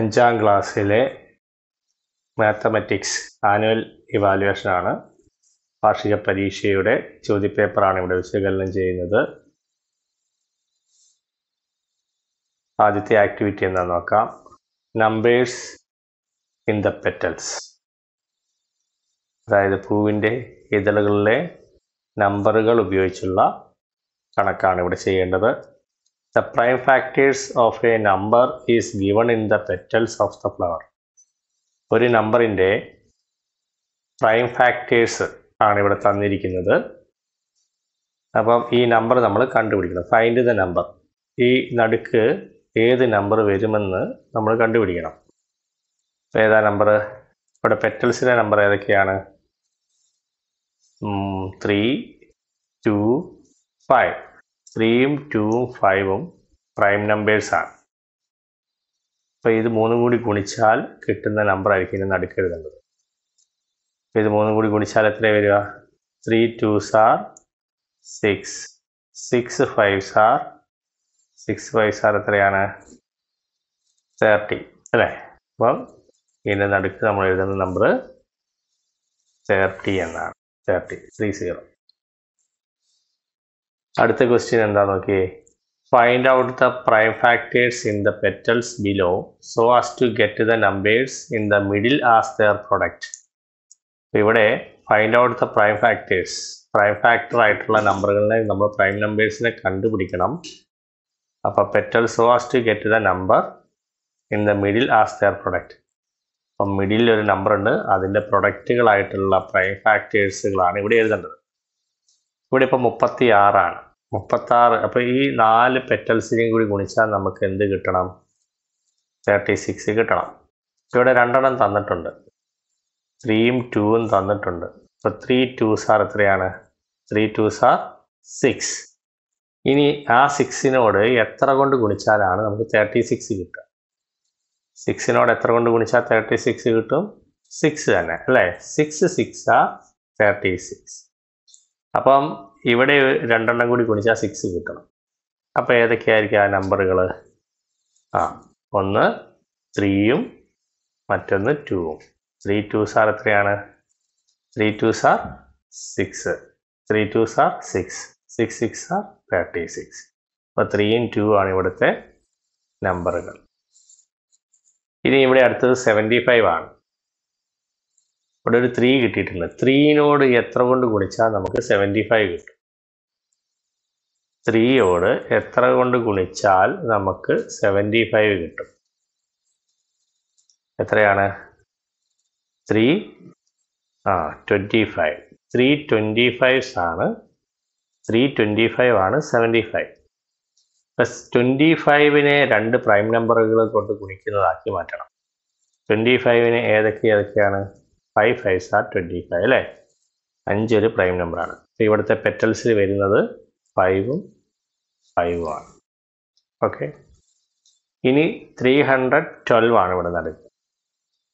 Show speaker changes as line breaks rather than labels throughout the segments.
അഞ്ചാം ക്ലാസ്സിലെ mathematics annual ഇവാലുവേഷനാണ് വാർഷിക പരീക്ഷയുടെ ചോദ്യപേപ്പറാണ് ഇവിടെ വിശകലനം ചെയ്യുന്നത് ആദ്യത്തെ ആക്ടിവിറ്റി എന്താ നോക്കാം നമ്പേഴ്സ് ഇൻ ദ പെറ്റൽസ് അതായത് പൂവിൻ്റെ ഇതളുകളിലെ നമ്പറുകൾ ഉപയോഗിച്ചുള്ള കണക്കാണ് ഇവിടെ ചെയ്യേണ്ടത് The prime factors of a number is given in the petals of the flower. ഒരു നമ്പറിൻ്റെ പ്രൈം ഫാക്ടേഴ്സ് ആണ് ഇവിടെ തന്നിരിക്കുന്നത് അപ്പം ഈ നമ്പർ നമ്മൾ കണ്ടുപിടിക്കണം ഫൈൻഡ് ദ നമ്പർ ഈ നടുക്ക് ഏത് നമ്പർ വരുമെന്ന് നമ്മൾ കണ്ടുപിടിക്കണം ഏതാ നമ്പർ ഇവിടെ പെറ്റൽസിൻ്റെ നമ്പർ ഏതൊക്കെയാണ് ത്രീ ടു ഫൈവ് ത്രീയും ടുവും ഫൈവും പ്രൈം നമ്പേഴ്സാണ് അപ്പം ഇത് മൂന്നും കൂടി ഗുണിച്ചാൽ കിട്ടുന്ന നമ്പർ ആയിരിക്കും ഇനി നടുക്കെഴുതേണ്ടത് അപ്പം ഇത് മൂന്നും കൂടി ഗുണിച്ചാൽ എത്ര വരിക three twos are six six fives are six fives are എത്രയാണ് തേർട്ടി അല്ലേ അപ്പം ഇതിൻ്റെ നടുക്ക് നമ്മൾ എഴുതുന്ന നമ്പർ തേർട്ടി എന്നാണ് തേർട്ടി ത്രീ സീറോ അടുത്ത ക്വസ്റ്റ്യൻ എന്താ നോക്കിയേ find out the prime factors in the petals below so as to get the numbers in the middle as their product ഇവിടെ find out the prime factors prime factor ആയിട്ടുള്ള നമ്പറുകളെ നമ്മൾ prime നമ്പേഴ്സിനെ കണ്ടുപിടിക്കണം അപ്പോൾ petal so as to get the number in the middle as their product അപ്പം middle ഒരു number ഉണ്ട് അതിൻ്റെ പ്രൊഡക്റ്റുകളായിട്ടുള്ള പ്രൈം ഫാക്ടേഴ്സുകളാണ് ഇവിടെ എഴുതേണ്ടത് ഇവിടെ ഇപ്പം മുപ്പത്തി ആറാണ് മുപ്പത്താറ് അപ്പോൾ ഈ നാല് പെറ്റൽസിനെയും കൂടി ഗുണിച്ചാൽ നമുക്ക് എന്ത് കിട്ടണം തേർട്ടി സിക്സ് കിട്ടണം ഇവിടെ രണ്ടെണ്ണം തന്നിട്ടുണ്ട് ത്രീയും ടൂവും തന്നിട്ടുണ്ട് അപ്പോൾ ത്രീ ടൂസ് സാർ എത്രയാണ് ത്രീ ടൂസ് സാർ സിക്സ് ഇനി ആ സിക്സിനോട് എത്ര കൊണ്ട് ഗുണിച്ചാലാണ് നമുക്ക് തേർട്ടി സിക്സ് കിട്ടുക സിക്സിനോട് എത്ര കൊണ്ട് ഗുണിച്ചാൽ തേർട്ടി സിക്സ് കിട്ടും സിക്സ് തന്നെ അല്ലേ six six are thirty six അപ്പം ഇവിടെ രണ്ടെണ്ണം കൂടി ഗുണിച്ചാൽ സിക്സ് കിട്ടണം അപ്പോൾ ഏതൊക്കെയായിരിക്കും ആ നമ്പറുകൾ ആ ഒന്ന് ത്രീയും മറ്റൊന്ന് ടൂവും ത്രീ ടു സാർ എത്രയാണ് three two are six three two are six six six are thirty six അപ്പോൾ ത്രീയും ടു ആണ് ഇവിടുത്തെ നമ്പറുകൾ ഇനി ഇവിടെ അടുത്തത് സെവൻറ്റി ഫൈവ് ആണ് ഇവിടെ ഒരു ത്രീ കിട്ടിയിട്ടില്ല ത്രീനോട് എത്ര കൊണ്ട് ഗുണിച്ചാൽ നമുക്ക് സെവൻറ്റി ഫൈവ് കിട്ടും ത്രീയോട് എത്ര കൊണ്ട് ഗുണിച്ചാൽ നമുക്ക് സെവൻറ്റി ഫൈവ് കിട്ടും എത്രയാണ് three are twenty five three twenty fives ആണ് ത്രീ ട്വൻറ്റി ഫൈവ് ആണ് സെവൻറ്റി ഫൈവ് പ്ലസ് ട്വൻറ്റി ഫൈവിനെ രണ്ട് പ്രൈം നമ്പറുകൾ കൊണ്ട് ഗുണിക്കുന്നതാക്കി മാറ്റണം ട്വൻറ്റി ഫൈവിന് ഏതൊക്കെ ഏതൊക്കെയാണ് five five are twenty five അല്ലേ അഞ്ചൊരു പ്രൈം നമ്പറാണ് അപ്പോൾ ഇവിടുത്തെ പെറ്റൽസിൽ വരുന്നത് ഫൈവും ഫൈവും ആണ് ഓക്കെ ഇനി ത്രീ ഹൺഡ്രഡ് ട്വൽവ് ആണ് ഇവിടെ നടക്കുന്നത്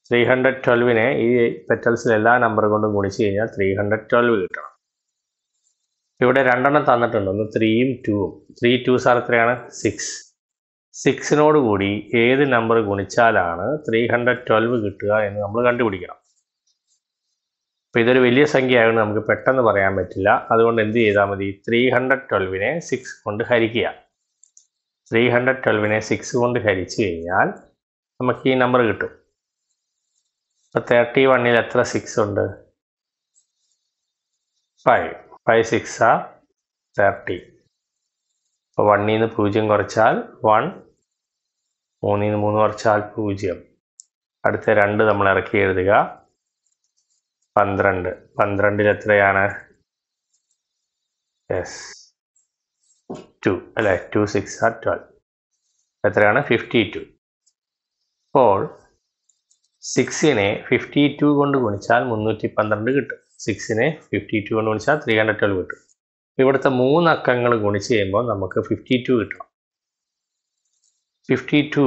ത്രീ ഹൺഡ്രഡ് ട്വൽവിനെ ഈ പെറ്റൽസിൽ എല്ലാ നമ്പർ കൊണ്ടും ഗുണിച്ച് കഴിഞ്ഞാൽ ത്രീ ഹൺഡ്രഡ് ട്വൽവ് കിട്ടണം ഇവിടെ രണ്ടെണ്ണം തന്നിട്ടുണ്ട് ഒന്ന് ത്രീയും ടൂവും ത്രീ ടു സാർ എത്രയാണ് സിക്സ് സിക്സിനോട് കൂടി ഏത് നമ്പർ ഗുണിച്ചാലാണ് ത്രീ ഹൺഡ്രഡ് ട്വൽവ് കിട്ടുക എന്ന് നമ്മൾ കണ്ടുപിടിക്കണം അപ്പോൾ ഇതൊരു വലിയ സംഖ്യയാണ് നമുക്ക് പെട്ടെന്ന് പറയാൻ പറ്റില്ല അതുകൊണ്ട് എന്ത് ചെയ്താൽ മതി ത്രീ ഹൺഡ്രഡ് ട്വൽവിനെ സിക്സ് കൊണ്ട് ഹരിക്കുക ത്രീ ഹൺഡ്രഡ് ട്വൽവിനെ സിക്സ് കൊണ്ട് ഹരിച്ചു കഴിഞ്ഞാൽ നമുക്ക് ഈ നമ്പർ കിട്ടും അപ്പോൾ തേർട്ടി വണ്ണിൽ എത്ര സിക്സ് ഉണ്ട് five five six are thirty അപ്പോൾ വണ്ണിൽ നിന്ന് പൂജ്യം കുറച്ചാൽ വൺ മൂന്നിൽ നിന്ന് മൂന്ന് കുറച്ചാൽ പൂജ്യം അടുത്ത രണ്ട് നമ്മൾ ഇറക്കി എഴുതുക പന്ത്രണ്ട് പന്ത്രണ്ടിൽ എത്രയാണ് യെസ് ടു അല്ലേ ടു സിക്സ് ആ ട്വൽവ് എത്രയാണ് ഫിഫ്റ്റി ടു അപ്പോൾ സിക്സിനെ ഫിഫ്റ്റി ടു കൊണ്ട് ഗുണിച്ചാൽ മുന്നൂറ്റി പന്ത്രണ്ട് കിട്ടും സിക്സിനെ ഫിഫ്റ്റി ടു കൊണ്ട് ഗുണിച്ചാൽ ത്രീ ഹൺഡ്രഡ് ട്വൽവ് കിട്ടും ഇവിടുത്തെ മൂന്ന് അക്കങ്ങൾ ഗുണിച്ച് ചെയ്യുമ്പോൾ നമുക്ക് ഫിഫ്റ്റി ടു കിട്ടും ഫിഫ്റ്റി ടു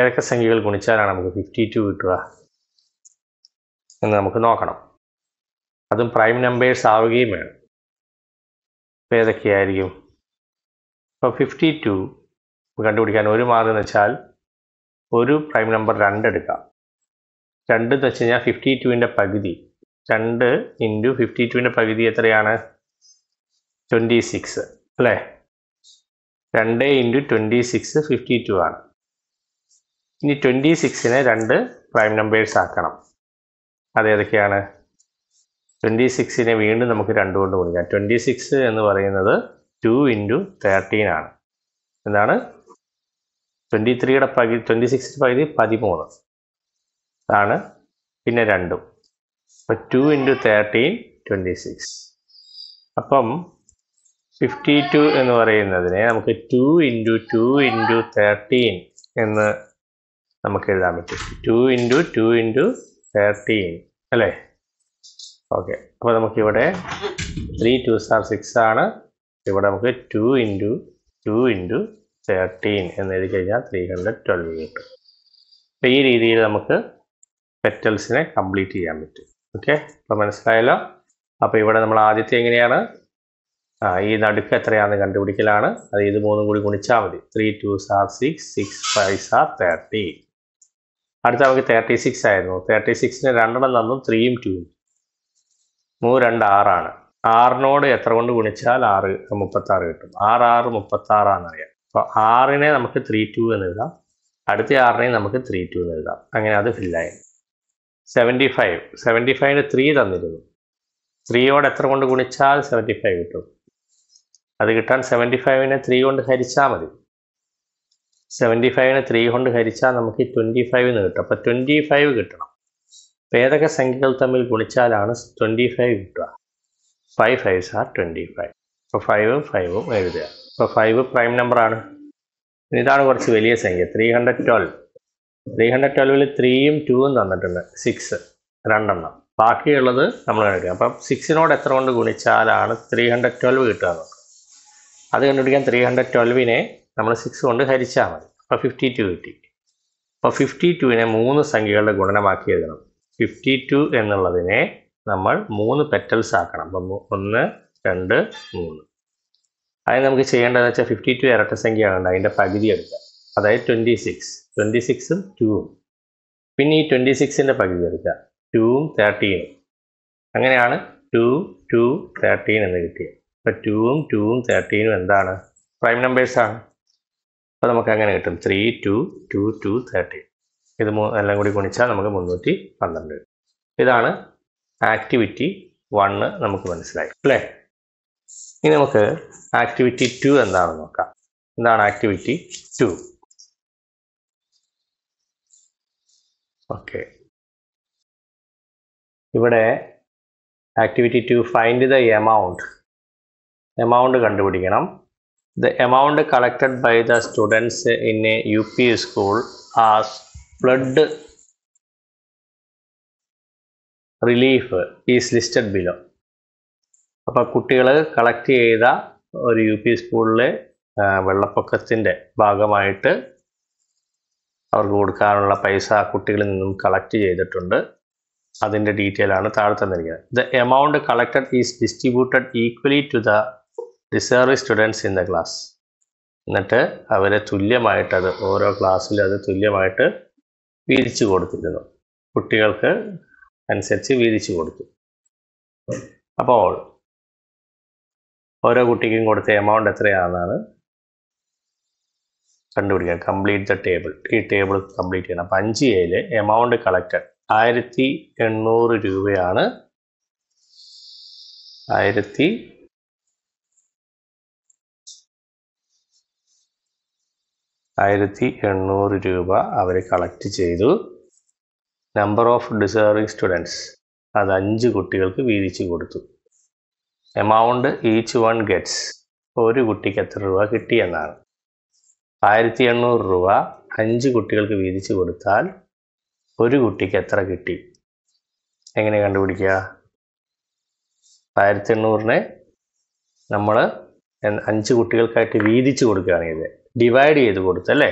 ഏതൊക്കെ സംഖ്യകൾ ഗുണിച്ചാലാണ് നമുക്ക് ഫിഫ്റ്റി ടു കിട്ടുക എന്ന് നമുക്ക് നോക്കണം അതും പ്രൈം നമ്പേഴ്സ് ആവുകയും വേണം അപ്പോൾ ഏതൊക്കെയായിരിക്കും ഇപ്പോൾ ഫിഫ്റ്റി ടു കണ്ടുപിടിക്കാൻ ഒരു മാർഗം എന്ന് വെച്ചാൽ ഒരു പ്രൈം നമ്പർ രണ്ട് എടുക്കാം രണ്ട് എന്ന് വെച്ച് കഴിഞ്ഞാൽ ഫിഫ്റ്റി ടുവിൻ്റെ പകുതി രണ്ട് ഇൻറ്റു ഫിഫ്റ്റി ടുവിൻ്റെ പകുതി എത്രയാണ് ട്വൻറ്റി സിക്സ് അല്ലേ രണ്ട് into twenty six fifty two ആണ് ഇനി ട്വൻറ്റി സിക്സിനെ രണ്ട് പ്രൈം നമ്പേഴ്സ് ആക്കണം അതേതൊക്കെയാണ് ട്വൻറ്റി സിക്സിനെ വീണ്ടും നമുക്ക് രണ്ട് കൊണ്ട് ഗുണിക്കാം ട്വൻറ്റി സിക്സ് എന്ന് പറയുന്നത് ടു ഇൻറ്റു തേർട്ടീൻ ആണ് എന്താണ് ട്വൻറ്റി ത്രീയുടെ പകുതി ട്വൻറ്റി സിക്സിൻ്റെ പകുതി പതിമൂന്ന് ആണ് പിന്നെ രണ്ടും അപ്പം two into thirteen twenty six അപ്പം ഫിഫ്റ്റി ടു എന്ന് പറയുന്നതിനെ നമുക്ക് two into two into thirteen എന്ന് നമുക്ക് എഴുതാൻ പറ്റും two into two into thirteen അല്ലേ ഓക്കെ അപ്പോൾ നമുക്കിവിടെ ത്രീ ടു സാർ സിക്സ് ആണ് ഇവിടെ നമുക്ക് two into two into thirteen എന്ന് എഴുതി കഴിഞ്ഞാൽ ത്രീ ഹൺഡ്രഡ് ട്വൽവ് കിട്ടും അപ്പം ഈ രീതിയിൽ നമുക്ക് പെറ്റൽസിനെ കംപ്ലീറ്റ് ചെയ്യാൻ പറ്റും ഓക്കെ അപ്പം മനസ്സിലായല്ലോ അപ്പോൾ ഇവിടെ നമ്മൾ ആദ്യത്തെ എങ്ങനെയാണ് ആ ഈ നടുക്ക് എത്രയാണെന്ന് കണ്ടുപിടിക്കലാണ് അത് ഇത് മൂന്നും കൂടി ഗുണിച്ചാൽ മതി three two are six six five are thirty അടുത്ത നമുക്ക് തേർട്ടി സിക്സ് ആയിരുന്നു തേർട്ടി സിക്സിന് രണ്ടെണ്ണം തന്നു ത്രീയും ടൂവും മൂ രണ്ട് ആറാണ് ആറിനോട് എത്ര കൊണ്ട് ഗുണിച്ചാൽ ആറ് മുപ്പത്താറ് കിട്ടും ആറ് ആറ് മുപ്പത്താറാണെന്ന് അറിയാം അപ്പോൾ ആറിനെ നമുക്ക് ത്രീ ടു എന്ന് എഴുതാം അടുത്ത ആറിനെ നമുക്ക് ത്രീ ടു എന്ന് എഴുതാം അങ്ങനെ അത് ഫില്ലായി സെവൻറ്റി ഫൈവ് സെവൻറ്റി ഫൈവിന് ത്രീ തന്നിരുന്നു ത്രീയോട് എത്ര കൊണ്ട് ഗുണിച്ചാൽ സെവൻറ്റി ഫൈവ് കിട്ടും അത് കിട്ടാൻ സെവൻറ്റി ഫൈവിനെ ത്രീ കൊണ്ട് ഹരിച്ചാൽ മതി സെവൻറ്റി ഫൈവിനെ ത്രീ കൊണ്ട് ഹരിച്ചാൽ നമുക്ക് ട്വൻറ്റി ഫൈവ് എന്ന് കിട്ടും അപ്പോൾ ട്വൻറ്റി ഫൈവ് കിട്ടണം പേദക സംഖ്യകൾ തമ്മിൽ ഗുണിച്ചാലാണ് ട്വൻറ്റി ഫൈവ് കിട്ടുക five fives are twenty five അപ്പോൾ ഫൈവും ഫൈവും എഴുതുക അപ്പോൾ ഫൈവ് പ്രൈം നമ്പറാണ് ഇതാണ് കുറച്ച് വലിയ സംഖ്യ three hundred twelve three hundred ട്വൽവിൽ ത്രീയും ടൂവും തന്നിട്ടുണ്ട് സിക്സ് രണ്ടെണ്ണം ബാക്കിയുള്ളത് നമ്മൾ കണ്ടിരിക്കുക അപ്പം സിക്സിനോട് എത്ര കൊണ്ട് ഗുണിച്ചാലാണ് ത്രീ ഹൺഡ്രഡ് ട്വൽവ് കിട്ടുക നമുക്ക് അത് കണ്ടുപിടിക്കാൻ ത്രീ ഹൺഡ്രഡ് ട്വൽവിനെ നമ്മൾ സിക്സ് കൊണ്ട് ഹരിച്ചാൽ മതി അപ്പോൾ ഫിഫ്റ്റി ടു കിട്ടി അപ്പോൾ ഫിഫ്റ്റി ടുവിനെ മൂന്ന് സംഖ്യകളുടെ ഗുണനമാക്കി എഴുതണം ഫിഫ്റ്റി ടു എന്നുള്ളതിനെ നമ്മൾ മൂന്ന് പെറ്റൽസ് ആക്കണം അപ്പം ഒന്ന് രണ്ട് മൂന്ന് അതിന് നമുക്ക് ചെയ്യേണ്ടതെന്ന് വെച്ചാൽ ഫിഫ്റ്റി ടു ഇരട്ട സംഖ്യയാണ് അതിൻ്റെ പകുതി എടുക്കുക അതായത് ട്വൻറ്റി സിക്സ് ട്വൻറ്റി സിക്സും ടൂവും പിന്നെ ഈ ട്വൻറ്റി സിക്സിൻ്റെ പകുതി എടുക്കുക ടൂവും തേർട്ടീനും അങ്ങനെയാണ് ടു ടു തേർട്ടീൻ എന്ന് കിട്ടിയത് അപ്പോൾ ടൂവും ടൂവും തേർട്ടീനും എന്താണ് പ്രൈം നമ്പേഴ്സാണ് അപ്പോൾ നമുക്ക് അങ്ങനെ കിട്ടും three two two two thirteen ഇത് എല്ലാം കൂടി ഗുണിച്ചാൽ നമുക്ക് മുന്നൂറ്റി പന്ത്രണ്ട് ഇതാണ് ആക്ടിവിറ്റി വണ്ണ് നമുക്ക് മനസ്സിലായി അല്ലേ ഇനി നമുക്ക് ആക്ടിവിറ്റി ടു എന്താണെന്ന് നോക്കാം എന്താണ് ആക്ടിവിറ്റി ടു ഓക്കെ ഇവിടെ activity two find the amount amount കണ്ടുപിടിക്കണം the amount collected by the students in a U P school as flood relief is listed below അപ്പോൾ കുട്ടികൾ കളക്ട് ചെയ്ത ഒരു യു പി സ്കൂളിലെ വെള്ളപ്പൊക്കത്തിൻ്റെ ഭാഗമായിട്ട് അവർക്ക് കൊടുക്കാനുള്ള പൈസ കുട്ടികളിൽ നിന്നും കളക്ട് ചെയ്തിട്ടുണ്ട് അതിൻ്റെ ഡീറ്റെയിൽ ആണ് താഴെ തന്നിരിക്കുന്നത് the amount collected is distributed equally to the deserve students in the class എന്നിട്ട് അവരെ തുല്യമായിട്ടത് ഓരോ ക്ലാസ്സിലും അത് തുല്യമായിട്ട് വീതിച്ചു കൊടുത്തിരുന്നു കുട്ടികൾക്ക് അനുസരിച്ച് വീതിച്ചു കൊടുത്തു അപ്പോൾ ഓരോ കുട്ടിക്കും കൊടുത്ത എമൗണ്ട് എത്രയാണെന്നാണ് കണ്ടുപിടിക്കുക കംപ്ലീറ്റ് ദ ടേബിൾ ഈ ടേബിൾ കംപ്ലീറ്റ് ചെയ്യണം അപ്പം അഞ്ച് എയില് എമൗണ്ട് കളക്റ്റഡ് ആയിരത്തി എണ്ണൂറ് രൂപയാണ് ആയിരത്തി ആയിരത്തി എണ്ണൂറ് രൂപ അവർ കളക്ട് ചെയ്തു നമ്പർ ഓഫ് ഡിസേർവിങ് സ്റ്റുഡൻസ് അത് അഞ്ച് കുട്ടികൾക്ക് വീതിച്ചു കൊടുത്തു എമൗണ്ട് ഈച്ച് വൺ ഗെറ്റ്സ് ഒരു കുട്ടിക്ക് എത്ര രൂപ കിട്ടി എന്നാണ് ആയിരത്തി എണ്ണൂറ് രൂപ അഞ്ച് കുട്ടികൾക്ക് വീതിച്ചു കൊടുത്താൽ ഒരു കുട്ടിക്ക് എത്ര കിട്ടി എങ്ങനെ കണ്ടുപിടിക്കുക ആയിരത്തി എണ്ണൂറിനെ നമ്മൾ അഞ്ച് കുട്ടികൾക്കായിട്ട് വീതിച്ചു കൊടുക്കുകയാണ് ഇത് ഡിവൈഡ് ചെയ്ത് അല്ലേ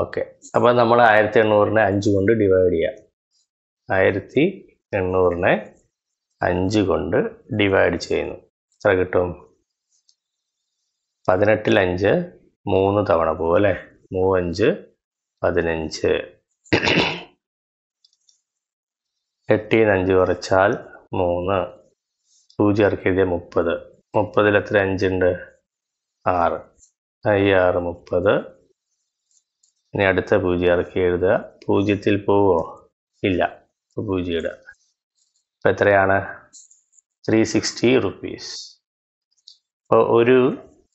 ഓക്കെ അപ്പോൾ നമ്മൾ ആയിരത്തി എണ്ണൂറിനെ അഞ്ച് കൊണ്ട് ഡിവൈഡ് ചെയ്യാം ആയിരത്തി എണ്ണൂറിനെ അഞ്ച് കൊണ്ട് ഡിവൈഡ് ചെയ്യുന്നു എത്ര കിട്ടും പതിനെട്ടിൽ അഞ്ച് മൂന്ന് തവണ പോകും അല്ലേ മൂവഞ്ച് പതിനഞ്ച് എട്ടീന്ന് അഞ്ച് കുറച്ചാൽ മൂന്ന് പൂജ്യം ഇറക്കിയത് മുപ്പത് മുപ്പതിൽ എത്ര അഞ്ചുണ്ട് ആറ് ഐ ആറ് മുപ്പത് ഇനി അടുത്ത പൂജ്യം ഇറക്കി എഴുതുക പൂജ്യത്തിൽ പോവോ ഇല്ല പൂജ്യം ഇടുക അപ്പോൾ എത്രയാണ് ത്രീ സിക്സ്റ്റി റുപ്പീസ് അപ്പോൾ ഒരു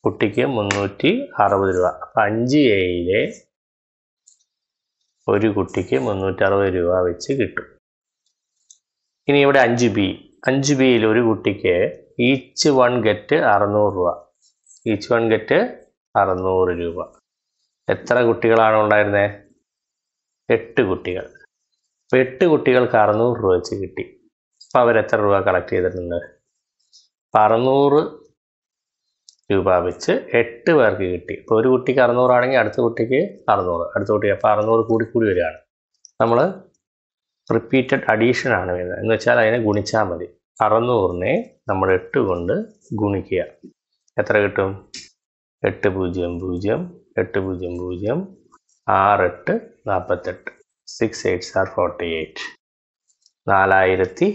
കുട്ടിക്ക് മുന്നൂറ്റി അറുപത് രൂപ അപ്പം അഞ്ച് എയിലെ ഒരു കുട്ടിക്ക് മുന്നൂറ്റി അറുപത് രൂപ വെച്ച് കിട്ടും ഇനി ഇവിടെ അഞ്ച് ബി അഞ്ച് ബിയിൽ ഒരു കുട്ടിക്ക് ഈച്ച് വൺ ഗെറ്റ് അറുന്നൂറ് രൂപ ഈച്ച് വൺ ഗെറ്റ് അറുന്നൂറ് രൂപ എത്ര കുട്ടികളാണ് ഉണ്ടായിരുന്നത് എട്ട് കുട്ടികൾ അപ്പോൾ എട്ട് കുട്ടികൾക്ക് അറുന്നൂറ് രൂപ വെച്ച് കിട്ടി അപ്പോൾ അവരെത്ര രൂപ കളക്ട് ചെയ്തിട്ടുണ്ട് അറുന്നൂറ് രൂപ വെച്ച് എട്ട് പേർക്ക് കിട്ടി ഇപ്പോൾ ഒരു കുട്ടിക്ക് അറുന്നൂറാണെങ്കിൽ അടുത്ത കുട്ടിക്ക് അറുന്നൂറ് അടുത്ത കുട്ടി അപ്പോൾ അറുന്നൂറ് കൂടി കൂടി വരികയാണ് നമ്മൾ റിപ്പീറ്റഡ് അഡീഷൻ ആണ് വരുന്നത് എന്ന് വെച്ചാൽ അതിനെ ഗുണിച്ചാൽ മതി അറുന്നൂറിനെ നമ്മൾ എട്ട് കൊണ്ട് ഗുണിക്കുക എത്ര കിട്ടും എട്ട് പൂജ്യം പൂജ്യം എട്ട് പൂജ്യം പൂജ്യം ആറ് എട്ട് നാൽപ്പത്തെട്ട് six eight sir forty eight നാലായിരത്തി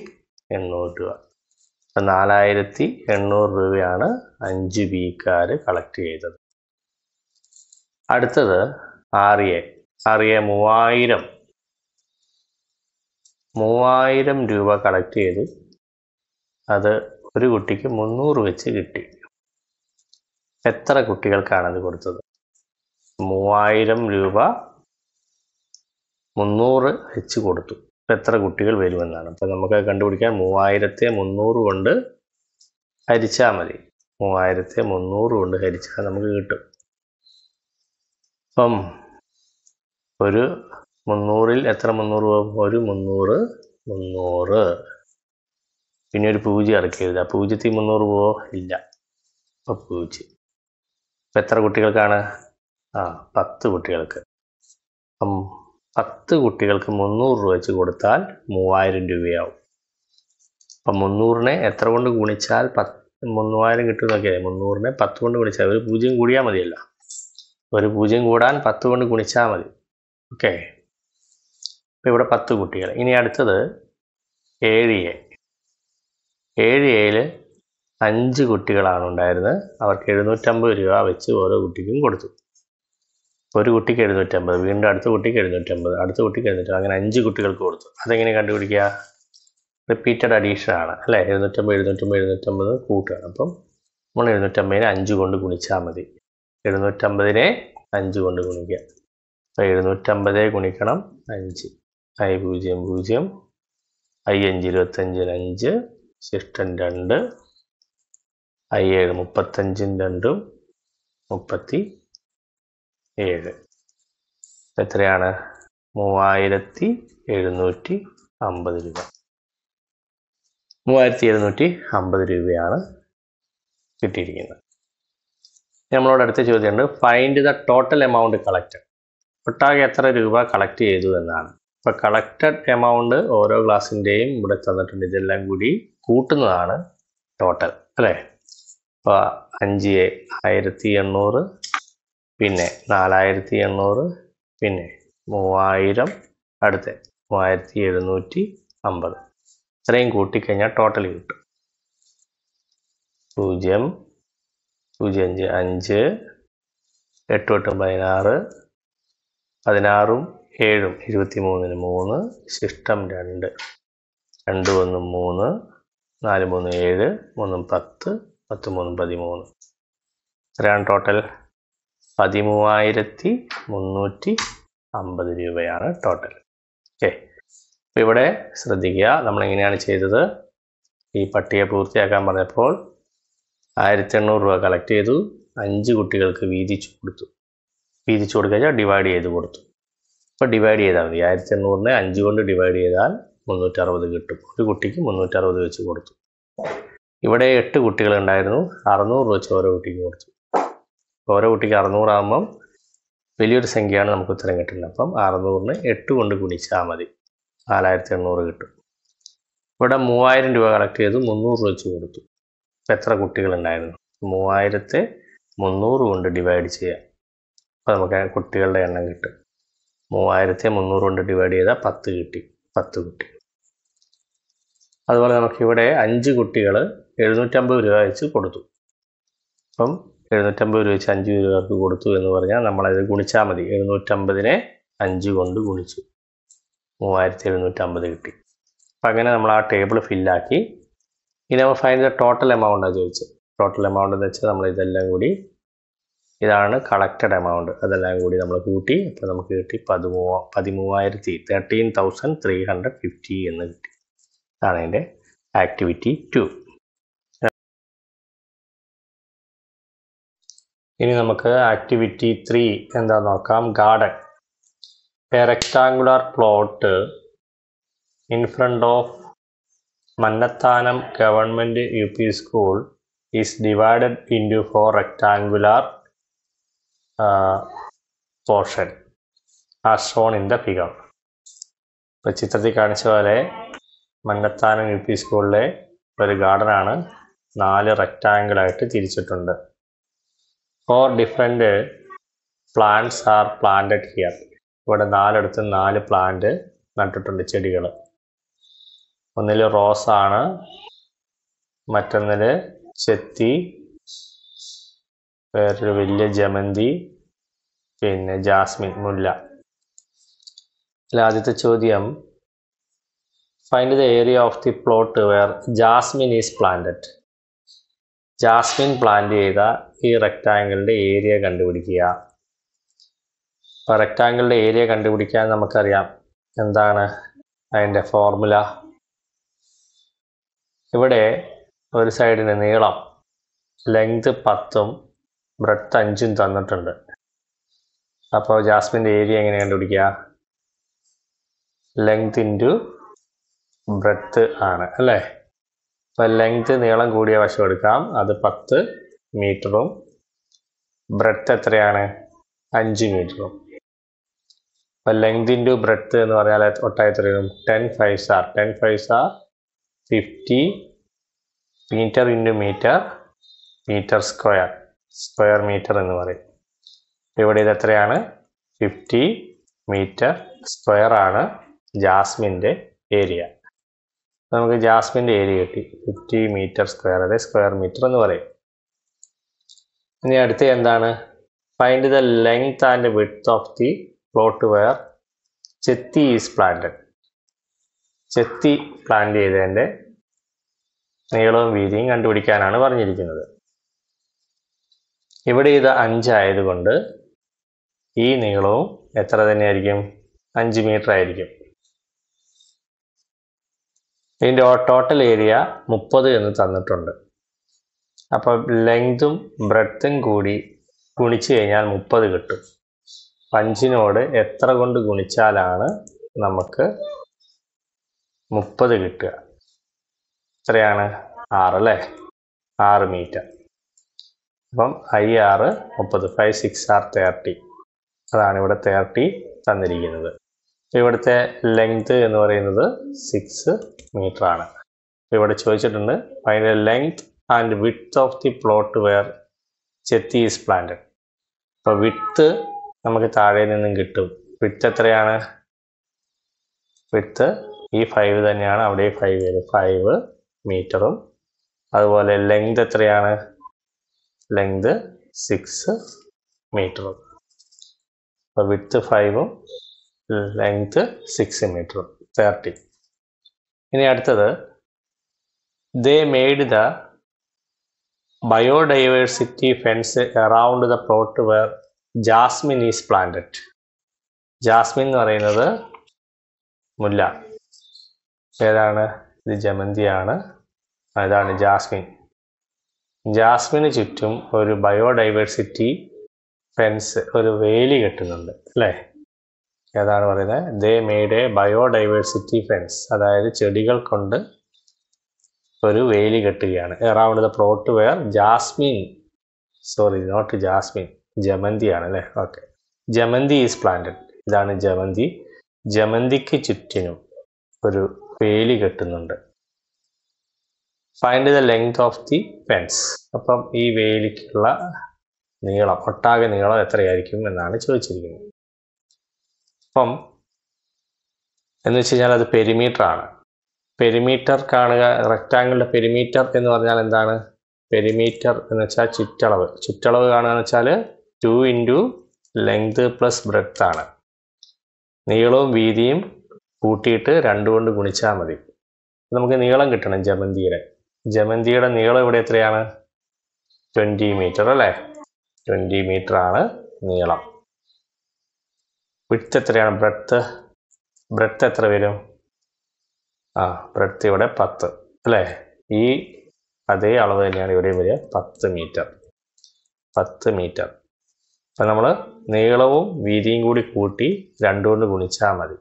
എണ്ണൂറ് രൂപ അപ്പം നാലായിരത്തി എണ്ണൂറ് രൂപയാണ് അഞ്ച് ബിക്കാർ കളക്ട് ചെയ്തത് അടുത്തത് ആർ എ ആർ എ മൂവായിരം മൂവായിരം രൂപ കളക്ട് ചെയ്തു അത് ഒരു കുട്ടിക്ക് മുന്നൂറ് വെച്ച് കിട്ടി എത്ര കുട്ടികൾക്കാണത് കൊടുത്തത് മൂവായിരം രൂപ മുന്നൂറ് വെച്ച് കൊടുത്തു എത്ര കുട്ടികൾ വരുമെന്നാണ് അപ്പം നമുക്ക് കണ്ടുപിടിക്കാൻ മൂവായിരത്തെ മുന്നൂറ് കൊണ്ട് ഹരിച്ചാൽ മതി മൂവായിരത്തെ മുന്നൂറ് കൊണ്ട് ഹരിച്ചാൽ നമുക്ക് കിട്ടും അപ്പം ഒരു മുന്നൂറിൽ എത്ര മുന്നൂറ് ഒരു മുന്നൂറ് മുന്നൂറ് പിന്നെ ഒരു പൂജ്യം ഇറക്കരുത് ആ പൂജ്യത്തിൽ മുന്നൂറ് പോവോ ഇല്ല അപ്പോൾ പൂജ്യം അപ്പം എത്ര കുട്ടികൾക്കാണ് ആ പത്ത് കുട്ടികൾക്ക് അപ്പം പത്ത് കുട്ടികൾക്ക് മുന്നൂറ് രൂപ വെച്ച് കൊടുത്താൽ മൂവായിരം രൂപയാവും അപ്പം മുന്നൂറിനെ എത്ര കൊണ്ട് ഗുണിച്ചാൽ പത്ത് മൂവായിരം കിട്ടുമെന്നൊക്കെ മുന്നൂറിനെ പത്ത് കൊണ്ട് ഗുണിച്ചാൽ ഒരു പൂജ്യം കൂടിയാൽ മതിയല്ല ഒരു പൂജ്യം കൂടാൻ പത്ത് കൊണ്ട് ഗുണിച്ചാൽ മതി ഓക്കെ അപ്പം ഇവിടെ പത്ത് കുട്ടികൾ ഇനി അടുത്തത് ഏഴ് എ ഏഴ് എയിൽ അഞ്ച് കുട്ടികളാണ് ഉണ്ടായിരുന്നത് അവർക്ക് എഴുന്നൂറ്റമ്പത് രൂപ വെച്ച് ഓരോ കുട്ടിക്കും കൊടുത്തു ഒരു കുട്ടിക്ക് എഴുന്നൂറ്റമ്പത് വീണ്ടും അടുത്ത കുട്ടിക്ക് എഴുന്നൂറ്റമ്പത് അടുത്ത കുട്ടിക്ക് എഴുന്നൂറ്റി അങ്ങനെ അഞ്ച് കുട്ടികൾക്ക് കൊടുത്തു അതെങ്ങനെ കണ്ടുപിടിക്കുക റിപ്പീറ്റഡ് അഡീഷൻ ആണ് അല്ലേ എഴുന്നൂറ്റമ്പത് എഴുന്നൂറ്റമ്പത് എഴുന്നൂറ്റമ്പത് കൂട്ടുകയാണ് അപ്പം നമ്മൾ എഴുന്നൂറ്റമ്പതിനെ അഞ്ച് കൊണ്ട് ഗുണിച്ചാൽ മതി എഴുന്നൂറ്റമ്പതിനെ അഞ്ച് കൊണ്ട് ഗുണിക്കുക അപ്പോൾ എഴുന്നൂറ്റമ്പതേ ഗുണിക്കണം അഞ്ച് ഐ പൂജ്യം പൂജ്യം ഐ അഞ്ച് ഇരുപത്തഞ്ചിന് അഞ്ച് ശിഷ്ടൻ രണ്ട് ഐ ഏഴ് മുപ്പത്തഞ്ചും രണ്ടും മുപ്പത്തി ഏഴ് എത്രയാണ് മൂവായിരത്തി എഴുന്നൂറ്റി അമ്പത് രൂപ മൂവായിരത്തി എഴുന്നൂറ്റി അമ്പത് രൂപയാണ് കിട്ടിയിരിക്കുന്നത് നമ്മളോട് അടുത്ത ചോദ്യമുണ്ട് find the total amount collected ഒട്ടാകെ എത്ര രൂപ കളക്ട് ചെയ്തു എന്നാണ് അപ്പോൾ കളക്റ്റഡ് എമൗണ്ട് ഓരോ ക്ലാസ്സിൻ്റെയും ഇവിടെ തന്നിട്ടുണ്ട് ഇതെല്ലാം കൂടി കൂട്ടുന്നതാണ് ടോട്ടൽ അല്ലേ അപ്പോൾ അഞ്ച് എ ആയിരത്തി എണ്ണൂറ് പിന്നെ നാലായിരത്തി എണ്ണൂറ് പിന്നെ മൂവായിരം അടുത്ത് മൂവായിരത്തി എഴുന്നൂറ്റി അമ്പത് ഇത്രയും കൂട്ടിക്കഴിഞ്ഞാൽ ടോട്ടൽ കിട്ടും പൂജ്യം പൂജ്യം അഞ്ച് അഞ്ച് എട്ട് എട്ടും പതിനാറ് പതിനാറും ഏഴും ഇരുപത്തി മൂന്നിന് മൂന്ന് ശിഷ്ടം രണ്ട് രണ്ട് ഒന്ന് മൂന്ന് നാല് മൂന്ന് ഏഴ് മൂന്ന് പത്ത് പത്ത് മൂന്ന് പതിമൂന്ന് ഇത്രയാണ് ടോട്ടൽ പതിമൂവായിരത്തി മുന്നൂറ്റി അമ്പത് രൂപയാണ് ടോട്ടൽ ഓക്കെ അപ്പോൾ ഇവിടെ ശ്രദ്ധിക്കുക നമ്മൾ എങ്ങനെയാണ് ചെയ്തത് ഈ പട്ടിക പൂർത്തിയാക്കാൻ പറഞ്ഞപ്പോൾ ആയിരത്തി എണ്ണൂറ് രൂപ കളക്ട് ചെയ്തു അഞ്ച് കുട്ടികൾക്ക് വീതിച്ചു കൊടുത്തു വീതിച്ചു കൊടുക്കുക ഡിവൈഡ് ചെയ്ത് കൊടുത്തു അപ്പോൾ ഡിവൈഡ് ചെയ്താൽ മതി ആയിരത്തി എണ്ണൂറിനെ അഞ്ച് കൊണ്ട് ഡിവൈഡ് ചെയ്താൽ മുന്നൂറ്ററുപത് കിട്ടും ഒരു കുട്ടിക്ക് മുന്നൂറ്ററുപത് വെച്ച് കൊടുത്തു ഇവിടെ എട്ട് കുട്ടികളുണ്ടായിരുന്നു അറുന്നൂറ് രൂപ വെച്ച് ഓരോ കുട്ടിക്ക് കൊടുത്തു ഓരോ കുട്ടിക്ക് അറുന്നൂറാകുമ്പം വലിയൊരു സംഖ്യയാണ് നമുക്ക് ഉത്തരം കിട്ടുന്നത് അപ്പം അറുന്നൂറിന് എട്ട് കൊണ്ട് ഗുണിച്ചാൽ മതി നാലായിരത്തി എണ്ണൂറ് കിട്ടും ഇവിടെ മൂവായിരം രൂപ കളക്ട് ചെയ്ത് മുന്നൂറ് രൂപ വെച്ച് കൊടുത്തു എത്ര കുട്ടികളുണ്ടായിരുന്നു മൂവായിരത്തെ മുന്നൂറ് കൊണ്ട് ഡിവൈഡ് ചെയ്യാം അപ്പം നമുക്ക് കുട്ടികളുടെ എണ്ണം കിട്ടും മൂവായിരത്തെ മുന്നൂറ് കൊണ്ട് ഡിവൈഡ് ചെയ്താൽ പത്ത് കിട്ടി പത്ത് കുട്ടികൾ അതുപോലെ നമുക്കിവിടെ അഞ്ച് കുട്ടികൾ എഴുന്നൂറ്റമ്പത് രൂപ വെച്ച് കൊടുത്തു അപ്പം എഴുന്നൂറ്റമ്പത് രൂപ വെച്ച് അഞ്ച് രൂപക്ക് കൊടുത്തു എന്ന് പറഞ്ഞാൽ നമ്മളത് ഗുണിച്ചാൽ മതി എഴുന്നൂറ്റമ്പതിനെ അഞ്ച് കൊണ്ട് ഗുണിച്ചു മൂവായിരത്തി എഴുന്നൂറ്റമ്പത് കിട്ടി അപ്പം അങ്ങനെ നമ്മൾ ആ ടേബിൾ ഫില്ലാക്കി ഇനി നമ്മൾ ഫൈനൽ ടോട്ടൽ എമൗണ്ടാണ് ചോദിച്ചത് ടോട്ടൽ എമൗണ്ട് എന്ന് വെച്ചാൽ നമ്മൾ ഇതെല്ലാം കൂടി ഇതാണ് കളക്റ്റഡ് എമൗണ്ട് അതെല്ലാം കൂടി നമ്മൾ കൂട്ടി അപ്പോൾ നമുക്ക് കിട്ടി പതിമൂവ പതിമൂവായിരത്തി thirteen thousand three hundred fifty എന്ന് കിട്ടി അതാണ് എൻ്റെ ആക്ടിവിറ്റി ടു ഇനി നമുക്ക് ആക്ടിവിറ്റി ത്രീ എന്താ നോക്കാം garden a rectangular plot in front of Mannathanam government U P school is divided into four rectangular portion as shown in the figure ഇപ്പോൾ ചിത്രത്തിൽ കാണിച്ച പോലെ മന്നത്താനം യു പി സ്കൂളിലെ ഒരു ഗാർഡനാണ് നാല് റെക്റ്റാങ്കിളായിട്ട് തിരിച്ചിട്ടുണ്ട് four different plants are planted here ഇവിടെ നാലിടത്ത് നാല് പ്ലാന്റ് നട്ടിട്ടുണ്ട് ചെടികൾ ഒന്നിൽ റോസാണ് മറ്റൊന്നിൽ ചെത്തി വേറൊരു വലിയ ജമന്തി പിന്നെ ജാസ്മിൻ മുല്ല അതിൽ ആദ്യത്തെ ചോദ്യം find the area of the plot where jasmine is planted jasmine plant ചെയ്ത ഈ റെക്റ്റാങ്കിളിൻ്റെ ഏരിയ കണ്ടുപിടിക്കുക അപ്പോൾ റെക്റ്റാങ്കിളിൻ്റെ ഏരിയ കണ്ടുപിടിക്കാൻ നമുക്കറിയാം എന്താണ് അതിൻ്റെ ഫോർമുല ഇവിടെ ഒരു സൈഡിന് നീളം ലെങ്ത് പത്തും ബ്രത്ത് അഞ്ചും തന്നിട്ടുണ്ട് അപ്പോൾ ജാസ്മിൻ്റെ ഏരിയ എങ്ങനെ കണ്ടുപിടിക്കുക ലെങ്ത് ഇൻറ്റു ബ്രത്ത് ആണ് അല്ലേ അപ്പോൾ ലെങ്ത് നീളം കൂടിയ വശം എടുക്കാം അത് പത്ത് മീറ്ററും ബ്രെഡ് എത്രയാണ് അഞ്ച് മീറ്ററും അപ്പോൾ ലെങ്ത് ഇൻറ്റു ബ്രെഡ്ത്ത് എന്ന് പറഞ്ഞാൽ ഒട്ടായി എത്ര വരും ten five sir ten five sir fifty metre into metre metre square square metre എന്ന് പറയും ഇവിടെ ഇത് എത്രയാണ് ഫിഫ്റ്റി മീറ്റർ സ്ക്വയർ ആണ് ജാസ്മിൻ്റെ ഏരിയ നമുക്ക് ജാസ്മിൻ്റെ ഏരിയ കിട്ടി ഫിഫ്റ്റി മീറ്റർ സ്ക്വയർ അതെ സ്ക്വയർ മീറ്റർ എന്ന് പറയും ഇനി അടുത്ത എന്താണ് find the length and width of the plot where ചെത്തി ഈസ് പ്ലാന്റഡ് ചെത്തി പ്ലാന്റ് ചെയ്തതിൻ്റെ നീളവും വീതിയും കണ്ടുപിടിക്കാനാണ് പറഞ്ഞിരിക്കുന്നത് ഇവിടെ ഇത് അഞ്ചായതുകൊണ്ട് ഈ നീളവും എത്ര തന്നെയായിരിക്കും അഞ്ച് മീറ്റർ ആയിരിക്കും ഇതിൻ്റെ ടോട്ടൽ ഏരിയ മുപ്പത് എന്ന് തന്നിട്ടുണ്ട് അപ്പോൾ ലെങ്തും ബ്രെഡ്ത്തും കൂടി ഗുണിച്ച് കഴിഞ്ഞാൽ മുപ്പത് കിട്ടും പഞ്ചിനോട് എത്ര കൊണ്ട് ഗുണിച്ചാലാണ് നമുക്ക് മുപ്പത് കിട്ടുക എത്രയാണ് ആറ് അല്ലേ ആറ് മീറ്റർ അപ്പം ഐ ആറ് മുപ്പത് ഫൈവ് സിക്സ് ആർ തേർട്ടി അതാണ് ഇവിടെ തേർട്ടി തന്നിരിക്കുന്നത് ഇവിടുത്തെ ലെങ്ത് എന്ന് പറയുന്നത് സിക്സ് മീറ്റർ ആണ് ഇവിടെ ചോദിച്ചിട്ടുണ്ട് അതിൻ്റെ length and width of the plot where ചെത്തി ഈസ് പ്ലാന്റഡ് അപ്പോൾ വിത്ത് നമുക്ക് താഴെ നിന്നും കിട്ടും വിത്ത് എത്രയാണ് വിത്ത് ഈ ഫൈവ് തന്നെയാണ് അവിടെ ഫൈവ് വരും ഫൈവ് മീറ്ററും അതുപോലെ ലെങ്ത് എത്രയാണ് ലെങ്ത് സിക്സ് മീറ്ററും അപ്പോൾ വിത്ത് ഫൈവും ലെങ്ത് സിക്സ് മീറ്റർ തേർട്ടി ഇനി അടുത്തത് they made the biodiversity fence around the plot where jasmine is planted jasmine എന്ന് പറയുന്നത് മുല്ല ഏതാണ് ഇത് ജമന്തിയാണ് അതാണ് ജാസ്മിൻ ജാസ്മിന് ചുറ്റും ഒരു ബയോഡൈവേഴ്സിറ്റി ഫെൻസ് ഒരു വേലി കെട്ടുന്നുണ്ട് അല്ലേ ഏതാണ് പറയുന്നത് they made a biodiversity fence അതായത് ചെടികൾ കൊണ്ട് ഒരു വേലി കെട്ടുകയാണ് around the plot where jasmine sorry not jasmine ആണ് അല്ലേ ഓക്കെ ജമന്തി ഈസ് പ്ലാന്റഡ് ഇതാണ് ജമന്തി ജമന്തിക്ക് ചുറ്റിനും ഒരു വേലി കെട്ടുന്നുണ്ട് find the length of the fence അപ്പം ഈ വേലിക്കുള്ള നീളം ഒട്ടാകെ നീളം എത്രയായിരിക്കും എന്നാണ് ചോദിച്ചിരിക്കുന്നത് അപ്പം എന്ന് വെച്ച് കഴിഞ്ഞാൽ അത് പെരിമീറ്റർ ആണ് പെരിമീറ്റർ കാണുക റെക്റ്റാങ്കിളിൻ്റെ പെരിമീറ്റർ എന്ന് പറഞ്ഞാൽ എന്താണ് പെരിമീറ്റർ എന്ന് വെച്ചാൽ ചുറ്റളവ് ചുറ്റളവ് കാണുക എന്ന് വെച്ചാൽ two into length plus breadth ആണ് നീളവും വീതിയും കൂട്ടിയിട്ട് രണ്ടുകൊണ്ട് ഗുണിച്ചാൽ മതി നമുക്ക് നീളം കിട്ടണം ജമന്തിയുടെ ജമന്തിയുടെ നീളം ഇവിടെ എത്രയാണ് ട്വൻറ്റി മീറ്റർ അല്ലേ ട്വൻറ്റി മീറ്റർ ആണ് നീളം വിട്ട് എത്രയാണ് ബ്രെഡ്ത്ത് ബ്രെഡ്ത്ത് എത്ര വരും ആ ബ്രെഡ്ത്ത് ഇവിടെ പത്ത് അല്ലേ ഈ അതേ അളവ് തന്നെയാണ് ഇവിടെയും വരിക പത്ത് മീറ്റർ പത്ത് മീറ്റർ അപ്പം നമ്മൾ നീളവും വീതിയും കൂടി കൂട്ടി രണ്ടുകൊണ്ട് ഗുണിച്ചാൽ മതി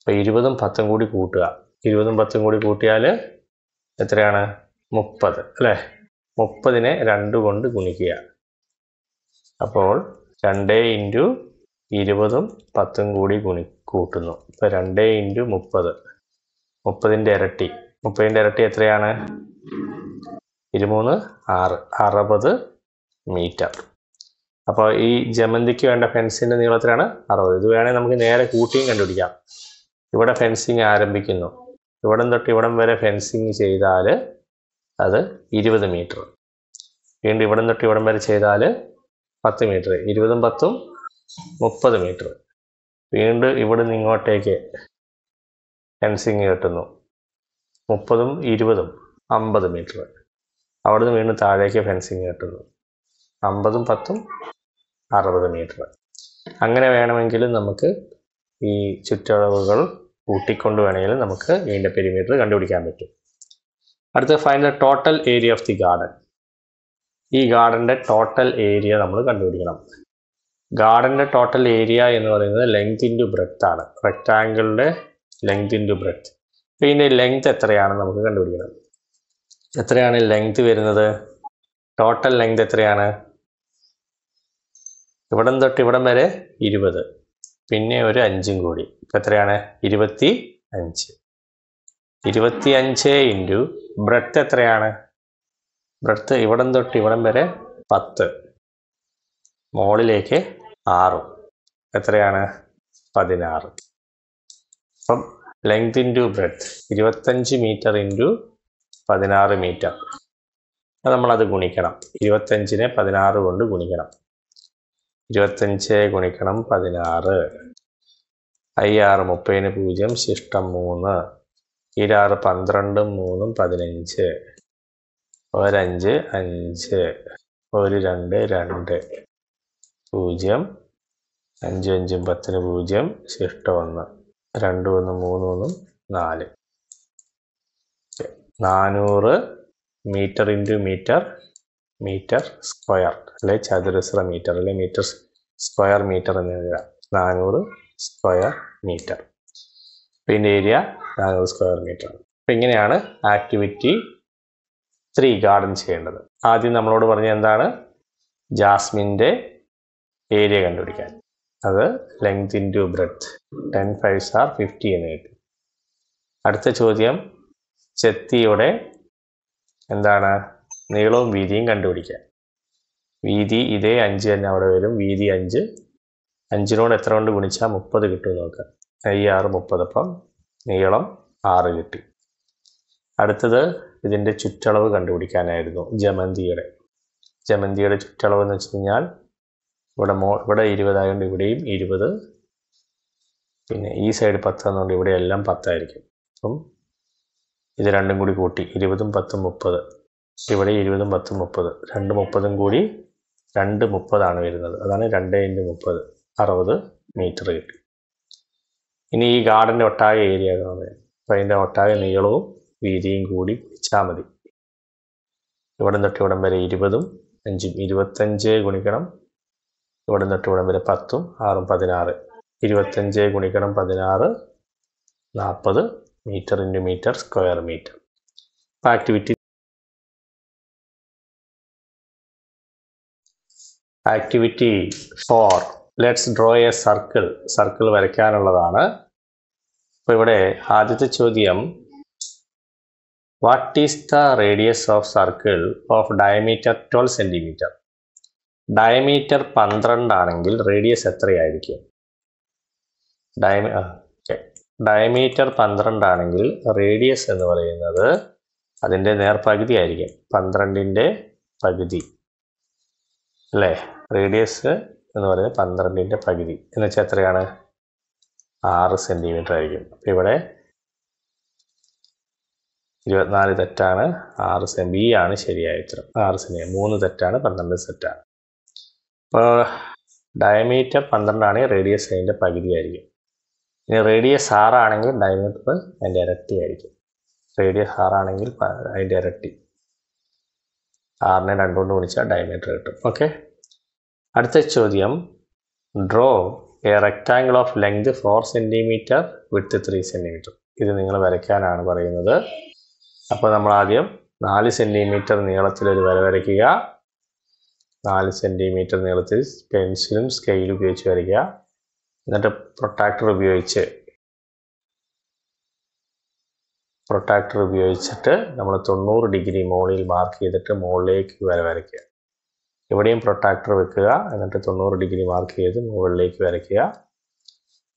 അപ്പോൾ ഇരുപതും പത്തും കൂടി കൂട്ടുക ഇരുപതും പത്തും കൂടി കൂട്ടിയാൽ എത്രയാണ് മുപ്പത് അല്ലേ മുപ്പതിനെ രണ്ട് കൊണ്ട് ഗുണിക്കുക അപ്പോൾ രണ്ട് ഇൻറ്റു ഇരുപതും പത്തും കൂടി ഗുണി കൂട്ടുന്നു ഇപ്പോൾ രണ്ട് ഇൻറ്റു മുപ്പത് മുപ്പതിൻ്റെ ഇരട്ടി മുപ്പതിൻ്റെ ഇരട്ടി എത്രയാണ് ഇരുമൂന്ന് ആറ് അറുപത് മീറ്റർ അപ്പോൾ ഈ ജമന്തിക്ക് വേണ്ട ഫെൻസിൻ്റെ നീളത്തിലാണ് അറുപത് ഇത് വേണമെങ്കിൽ നമുക്ക് നേരെ കൂട്ടിയും കണ്ടുപിടിക്കാം ഇവിടെ ഫെൻസിങ് ആരംഭിക്കുന്നു ഇവിടം തൊട്ട് ഇവിടം വരെ ഫെൻസിങ് ചെയ്താൽ അത് ഇരുപത് മീറ്റർ വീണ്ടും ഇവിടം തൊട്ട് ഇവിടം വരെ ചെയ്താൽ പത്ത് മീറ്റർ ഇരുപതും പത്തും മുപ്പത് മീറ്റർ വീണ്ടും ഇവിടെ നിന്ന് ഇങ്ങോട്ടേക്ക് ഫെൻസിങ് കെട്ടുന്നു മുപ്പതും ഇരുപതും അമ്പത് മീറ്റർ നിന്ന് വീണ്ടും താഴേക്ക് ഫെൻസിങ് കെട്ടുന്നു അമ്പതും പത്തും അറുപത് മീറ്റർ അങ്ങനെ വേണമെങ്കിൽ നമുക്ക് ഈ ചുറ്റളവുകൾ കൂട്ടിക്കൊണ്ട് വേണമെങ്കിൽ നമുക്ക് ഇതിൻ്റെ പെരിമീറ്റർ കണ്ടുപിടിക്കാൻ പറ്റും അടുത്ത final total area of the garden ഈ ഗാർഡൻ്റെ ടോട്ടൽ ഏരിയ നമ്മൾ കണ്ടുപിടിക്കണം ഗാർഡൻ്റെ ടോട്ടൽ ഏരിയ എന്ന് പറയുന്നത് ലെങ്ത് ഇൻറ്റു ബ്രെത്ത് ആണ് റെക്റ്റാങ്കിളിൻ്റെ ലെങ്ത് ഇൻറ്റു ബ്രെത്ത് അപ്പം ഇതിൻ്റെ ലെങ്ത് എത്രയാണ് നമുക്ക് കണ്ടുപിടിക്കണം എത്രയാണ് ലെങ്ത് വരുന്നത് ടോട്ടൽ ലെങ്ത് എത്രയാണ് ഇവിടം തൊട്ട് ഇവിടം വരെ ഇരുപത് പിന്നെ ഒരു അഞ്ചും കൂടി എത്രയാണ് ഇരുപത്തി അഞ്ച് ഇരുപത്തി അഞ്ച് ഇൻറ്റു ബ്രെത്ത് എത്രയാണ് ബ്രെത്ത് ഇവിടം തൊട്ട് ഇവിടം വരെ പത്ത് മുകളിലേക്ക് ആറും എത്രയാണ് പതിനാറ് അപ്പം ലെങ്ത് ഇൻറ്റു ബ്രെഡ് ഇരുപത്തഞ്ച് മീറ്റർ ഇൻറ്റു പതിനാറ് മീറ്റർ നമ്മളത് ഗുണിക്കണം ഇരുപത്തഞ്ചിനെ പതിനാറ് കൊണ്ട് ഗുണിക്കണം ഇരുപത്തഞ്ച് ഗുണിക്കണം പതിനാറ് ഐ ആറ് മുപ്പതിന് പൂജ്യം ശിഷ്ടം മൂന്ന് ഇരാറ് പന്ത്രണ്ടും മൂന്നും പതിനഞ്ച് ഒരഞ്ച് അഞ്ച് ഒരു രണ്ട് രണ്ട് പൂജ്യം അഞ്ചും അഞ്ചും പത്തിന് പൂജ്യം ശിഷ്ട ഒന്ന് രണ്ടും ഒന്നും മൂന്നൊന്നും നാല് നാനൂറ് metre into metre metre square അല്ലെ ചതുരശ്ര മീറ്റർ അല്ലെ മീറ്റർ സ്ക്വയർ മീറ്റർ എന്ന് എഴുതുക നാനൂറ് സ്ക്വയർ മീറ്റർ പിന്നെ ഏരിയ നാനൂറ് സ്ക്വയർ മീറ്റർ അപ്പം ഇങ്ങനെയാണ് ആക്ടിവിറ്റി ത്രീ ഗാർഡൻ ചെയ്യേണ്ടത് ആദ്യം നമ്മളോട് പറഞ്ഞ എന്താണ് ജാസ്മിൻ്റെ ഏരിയ കണ്ടുപിടിക്കാൻ അത് length into breadth ten five star fifty എന്ന് കിട്ടി അടുത്ത ചോദ്യം ചെത്തിയുടെ എന്താണ് നീളവും വീതിയും കണ്ടുപിടിക്കാം വീതി ഇതേ അഞ്ച് തന്നെ അവിടെ വരും വീതി അഞ്ച് അഞ്ചിനോട് എത്ര കൊണ്ട് ഗുണിച്ചാൽ മുപ്പത് കിട്ടും നോക്കാം ഐ ആറ് മുപ്പത് അപ്പം നീളം ആറ് കിട്ടി അടുത്തത് ഇതിൻ്റെ ചുറ്റളവ് കണ്ടുപിടിക്കാനായിരുന്നു ജമന്തിയുടെ ജമന്തിയുടെ ചുറ്റളവ് എന്ന് വെച്ച് കഴിഞ്ഞാൽ ഇവിടെ മോ ഇവിടെ ഇരുപതായതുകൊണ്ട് ഇവിടെയും ഇരുപത് പിന്നെ ഈ സൈഡ് പത്താന്നുകൊണ്ട് ഇവിടെ എല്ലാം പത്തായിരിക്കും അപ്പം ഇത് രണ്ടും കൂടി കൂട്ടി ഇരുപതും പത്തും മുപ്പത് ഇവിടെ ഇരുപതും പത്തും മുപ്പത് രണ്ട് മുപ്പതും കൂടി രണ്ട് മുപ്പതാണ് വരുന്നത് അതാണ് രണ്ട് ഇൻറ്റു മുപ്പത് അറുപത് മീറ്റർ കിട്ടി ഇനി ഈ ഗാർഡൻ്റെ ഒട്ടായ ഏരിയ എന്ന് പറയുന്നത് അപ്പോൾ അതിൻ്റെ ഒട്ടായ നീളവും വീതിയും കൂടി പിടിച്ചാൽ മതി ഇവിടെ തൊട്ട് ഇവിടം വരെ ഇരുപതും അഞ്ചും ഇരുപത്തഞ്ച് ഗുണിക്കണം ഇവിടെ തൊട്ട് ഇവിടെ വരെ പത്തും ആറും പതിനാറ് ഇരുപത്തഞ്ച് ഗുണിക്കണം പതിനാറ് നാൽപ്പത് metre into metre square metre അപ്പോൾ activity activity four let's draw a circle circle വരയ്ക്കാനുള്ളതാണ് അപ്പോൾ ഇവിടെ ആദ്യത്തെ ചോദ്യം what is the radius of circle of diameter twelve centimetre diameter പന്ത്രണ്ട് ആണെങ്കിൽ റേഡിയസ് എത്രയായിരിക്കും ഡയമി ഡയമീറ്റർ പന്ത്രണ്ട് ആണെങ്കിൽ റേഡിയസ് എന്ന് പറയുന്നത് അതിൻ്റെ നേർപകുതി ആയിരിക്കും പന്ത്രണ്ടിൻ്റെ പകുതി അല്ലേ റേഡിയസ് എന്ന് പറയുന്നത് പന്ത്രണ്ടിൻ്റെ പകുതി എന്ന് വെച്ചാൽ എത്രയാണ് ആറ് സെൻറ്റിമീറ്റർ ആയിരിക്കും അപ്പോൾ ഇവിടെ ഇരുപത്തിനാല് തെറ്റാണ് ആറ് സെൻ ബി ആണ് ശരിയായ ഉത്തരം ആറ് സെൻറ്റിമീറ്റർ മൂന്ന് തെറ്റാണ് പന്ത്രണ്ട് സെറ്റാണ് അപ്പോൾ ഡയമീറ്റർ പന്ത്രണ്ടാണെങ്കിൽ റേഡിയസ് അതിൻ്റെ പകുതി ആയിരിക്കും ഇനി റേഡിയസ് ആറാണെങ്കിൽ ഡയമീറ്റർ അതിൻ്റെ ഇരട്ടി ആയിരിക്കും റേഡിയസ് ആറാണെങ്കിൽ അതിൻ്റെ ഇരട്ടി ആറിനെ രണ്ടുകൊണ്ട് ഗുണിച്ചാൽ ഡയമീറ്റർ കിട്ടും ഓക്കെ അടുത്ത ചോദ്യം draw a rectangle of length four centimetre width three centimetre ഇത് നിങ്ങൾ വരയ്ക്കാനാണ് പറയുന്നത് അപ്പോൾ നമ്മൾ ആദ്യം നാല് സെൻറ്റിമീറ്റർ നീളത്തിലൊരു വര വരയ്ക്കുക നാല് സെൻറ്റിമീറ്റർ നീളത്തിൽ പെൻസിലും സ്കെയിലും ഉപയോഗിച്ച് വരയ്ക്കുക എന്നിട്ട് പ്രൊട്ടാക്ടർ ഉപയോഗിച്ച് പ്രൊട്ടാക്ടർ ഉപയോഗിച്ചിട്ട് നമ്മൾ തൊണ്ണൂറ് ഡിഗ്രി മുകളിൽ മാർക്ക് ചെയ്തിട്ട് മുകളിലേക്ക് വര വരയ്ക്കുക ഇവിടെയും പ്രൊട്ടാക്ടർ വെക്കുക എന്നിട്ട് തൊണ്ണൂറ് ഡിഗ്രി മാർക്ക് ചെയ്ത് മുകളിലേക്ക് വരയ്ക്കുക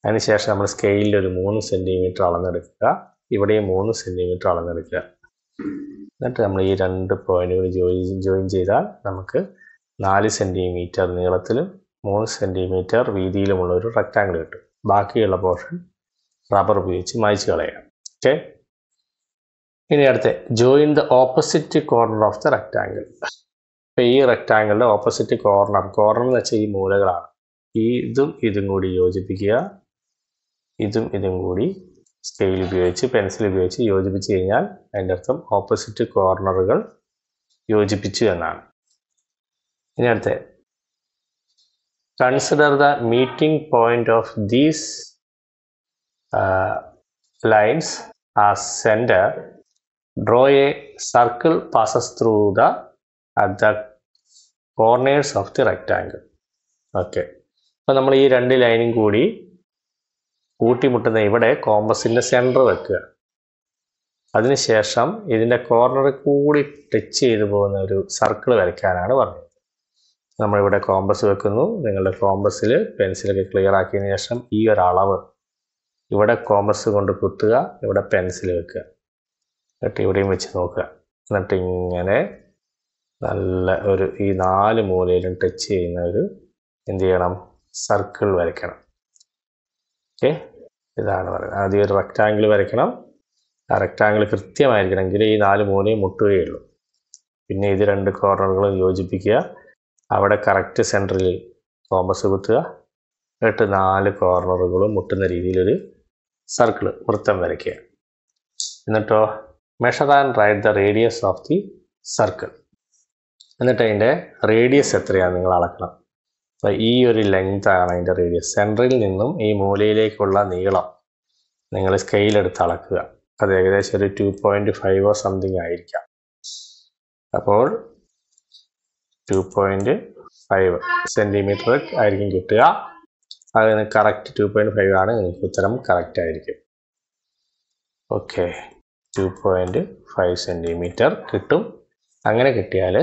അതിനുശേഷം നമ്മൾ സ്കെയിലിൽ ഒരു മൂന്ന് സെൻറ്റിമീറ്റർ അളന്നെടുക്കുക ഇവിടെയും മൂന്ന് സെൻറ്റിമീറ്റർ അളന്നെടുക്കുക എന്നിട്ട് നമ്മൾ ഈ രണ്ട് പോയിന്റുകൾ ജോയിൻ ജോയിൻ ചെയ്താൽ നമുക്ക് നാല് സെൻറ്റിമീറ്റർ നീളത്തിലും മൂന്ന് സെൻറ്റിമീറ്റർ വീതിയിലുമുള്ള ഒരു റെക്റ്റാങ്കിൾ കിട്ടും ബാക്കിയുള്ള പോർഷൻ റബ്ബർ ഉപയോഗിച്ച് മായ്ച്ചു കളയുക ഓക്കെ ഇനി അടുത്ത join the opposite corner of the rectangle അപ്പോൾ ഈ റെക്റ്റാങ്കിളിൻ്റെ ഓപ്പോസിറ്റ് കോർണർ കോർണർ എന്ന് വെച്ചാൽ ഈ മൂലകളാണ് ഈ ഇതും ഇതും കൂടി യോജിപ്പിക്കുക ഇതും ഇതും കൂടി സ്കെയിൽ ഉപയോഗിച്ച് പെൻസിൽ ഉപയോഗിച്ച് യോജിപ്പിച്ച് കഴിഞ്ഞാൽ അതിൻ്റെ അർത്ഥം ഓപ്പോസിറ്റ് കോർണറുകൾ യോജിപ്പിച്ചു എന്നാണ് ഇനി അടുത്ത consider the meeting point of these lines as centre draw a circle passes through the at the corners of the rectangle okay അപ്പോൾ നമ്മൾ ഈ രണ്ട് ലൈനും കൂടി കൂട്ടിമുട്ടുന്ന ഇവിടെ കോമ്പസിൻ്റെ സെൻറ്റർ വെക്കുക അതിനുശേഷം ഇതിൻ്റെ കോർണർ കൂടി ടച്ച് ചെയ്തു പോകുന്ന ഒരു സർക്കിൾ വരയ്ക്കാനാണ് പറഞ്ഞത് നമ്മളിവിടെ കോമ്പസ് വെക്കുന്നു നിങ്ങളുടെ കോമ്പസിൽ പെൻസിലൊക്കെ ക്ലിയർ ആക്കിയതിന് ശേഷം ഈ ഒരു അളവ് ഇവിടെ കോമ്പസ് കൊണ്ട് കുത്തുക ഇവിടെ പെൻസിൽ വെക്കുക എന്നിട്ട് ഇവിടെയും വെച്ച് നോക്കുക എന്നിട്ട് ഇങ്ങനെ നല്ല ഒരു ഈ നാല് മൂലയിലും ടച്ച് ചെയ്യുന്ന ഒരു എന്ത് ചെയ്യണം സർക്കിൾ വരയ്ക്കണം ഓക്കെ ഇതാണ് പറയുന്നത് ആദ്യം ഒരു റെക്റ്റാങ്കിൾ വരയ്ക്കണം ആ റെക്റ്റാങ്കിൾ കൃത്യമായിരിക്കണമെങ്കിൽ ഈ നാല് മൂലയും മുട്ടുകയുള്ളൂ പിന്നെ ഇത് രണ്ട് കോർണറുകളും യോജിപ്പിക്കുക അവിടെ കറക്റ്റ് സെൻറ്ററിൽ കോമ്പസ് കുത്തുക എട്ട് നാല് കോർണറുകളും മുട്ടുന്ന രീതിയിലൊരു സർക്കിൾ വൃത്തം വരയ്ക്കുക എന്നിട്ടോ measure and write the radius of the circle എന്നിട്ട് അതിൻ്റെ റേഡിയസ് എത്രയാണ് നിങ്ങൾ അളക്കണം അപ്പോൾ ഈ ഒരു ലെങ്ത് ആണ് അതിൻ്റെ റേഡിയസ് സെൻറ്ററിൽ നിന്നും ഈ മൂലയിലേക്കുള്ള നീളം നിങ്ങൾ സ്കെയിൽ എടുത്ത് അളക്കുക അത് ഏകദേശം ഒരു ടു പോയിൻറ്റ് ഓ സംതിങ് ആയിരിക്കാം അപ്പോൾ ടു പോയിന്റ് ഫൈവ് സെന്റിമീറ്റർ ആയിരിക്കും കിട്ടുക അത് കറക്റ്റ് ടു പോയിന്റ് ഫൈവ് ആണ് നിങ്ങൾക്ക് ഉത്തരം കറക്റ്റ് ആയിരിക്കും okay two point five centimetre കിട്ടും അങ്ങനെ കിട്ടിയാൽ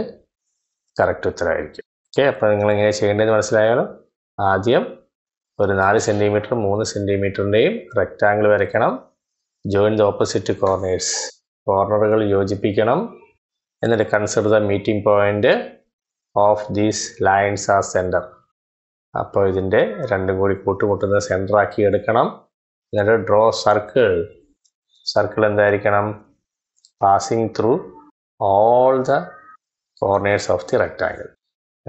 കറക്റ്റ് ഉത്തരമായിരിക്കും ഓക്കെ അപ്പോൾ നിങ്ങൾ എങ്ങനെ ചെയ്യേണ്ടതെന്ന് മനസ്സിലായാലും ആദ്യം ഒരു നാല് സെൻറ്റിമീറ്റർ മൂന്ന് സെൻറ്റിമീറ്ററിൻ്റെയും റെക്റ്റാങ്കിൾ വരയ്ക്കണം ജോയിൻ ദ ഓപ്പോസിറ്റ് കോർണേഴ്സ് കോർണറുകൾ യോജിപ്പിക്കണം എന്നിട്ട് consider the meeting point of these lines as centre അപ്പോൾ ഇതിൻ്റെ രണ്ടും കൂടി കൂട്ടുമുട്ടുന്ന സെൻറ്റർ ആക്കി എടുക്കണം എന്നിട്ട് ഡ്രോ സർക്കിൾ സർക്കിൾ എന്തായിരിക്കണം passing through all the corners of the rectangle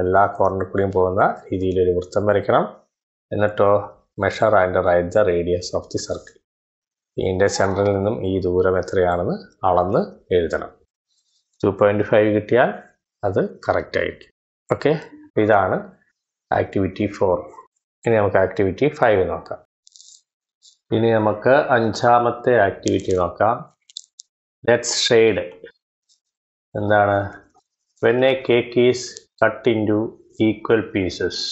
എല്ലാ കോർണർ കൂടിയും പോകുന്ന രീതിയിൽ ഒരു വൃത്തം വരയ്ക്കണം എന്നിട്ടോ measure and write the radius of the circle ഇതിൻ്റെ സെൻറ്ററിൽ നിന്നും ഈ ദൂരം എത്രയാണെന്ന് അളന്ന് എഴുതണം ടു പോയിൻറ്റ് ഫൈവ് കിട്ടിയാൽ അത് കറക്റ്റായിരിക്കും ഓക്കെ ഇതാണ് ആക്ടിവിറ്റി ഫോർ ഇനി നമുക്ക് ആക്ടിവിറ്റി ഫൈവ് നോക്കാം ഇനി നമുക്ക് അഞ്ചാമത്തെ ആക്ടിവിറ്റി നോക്കാം ലെറ്റ്സ് ഷെയ്ഡ് എന്താണ് when a cake is cut into equal pieces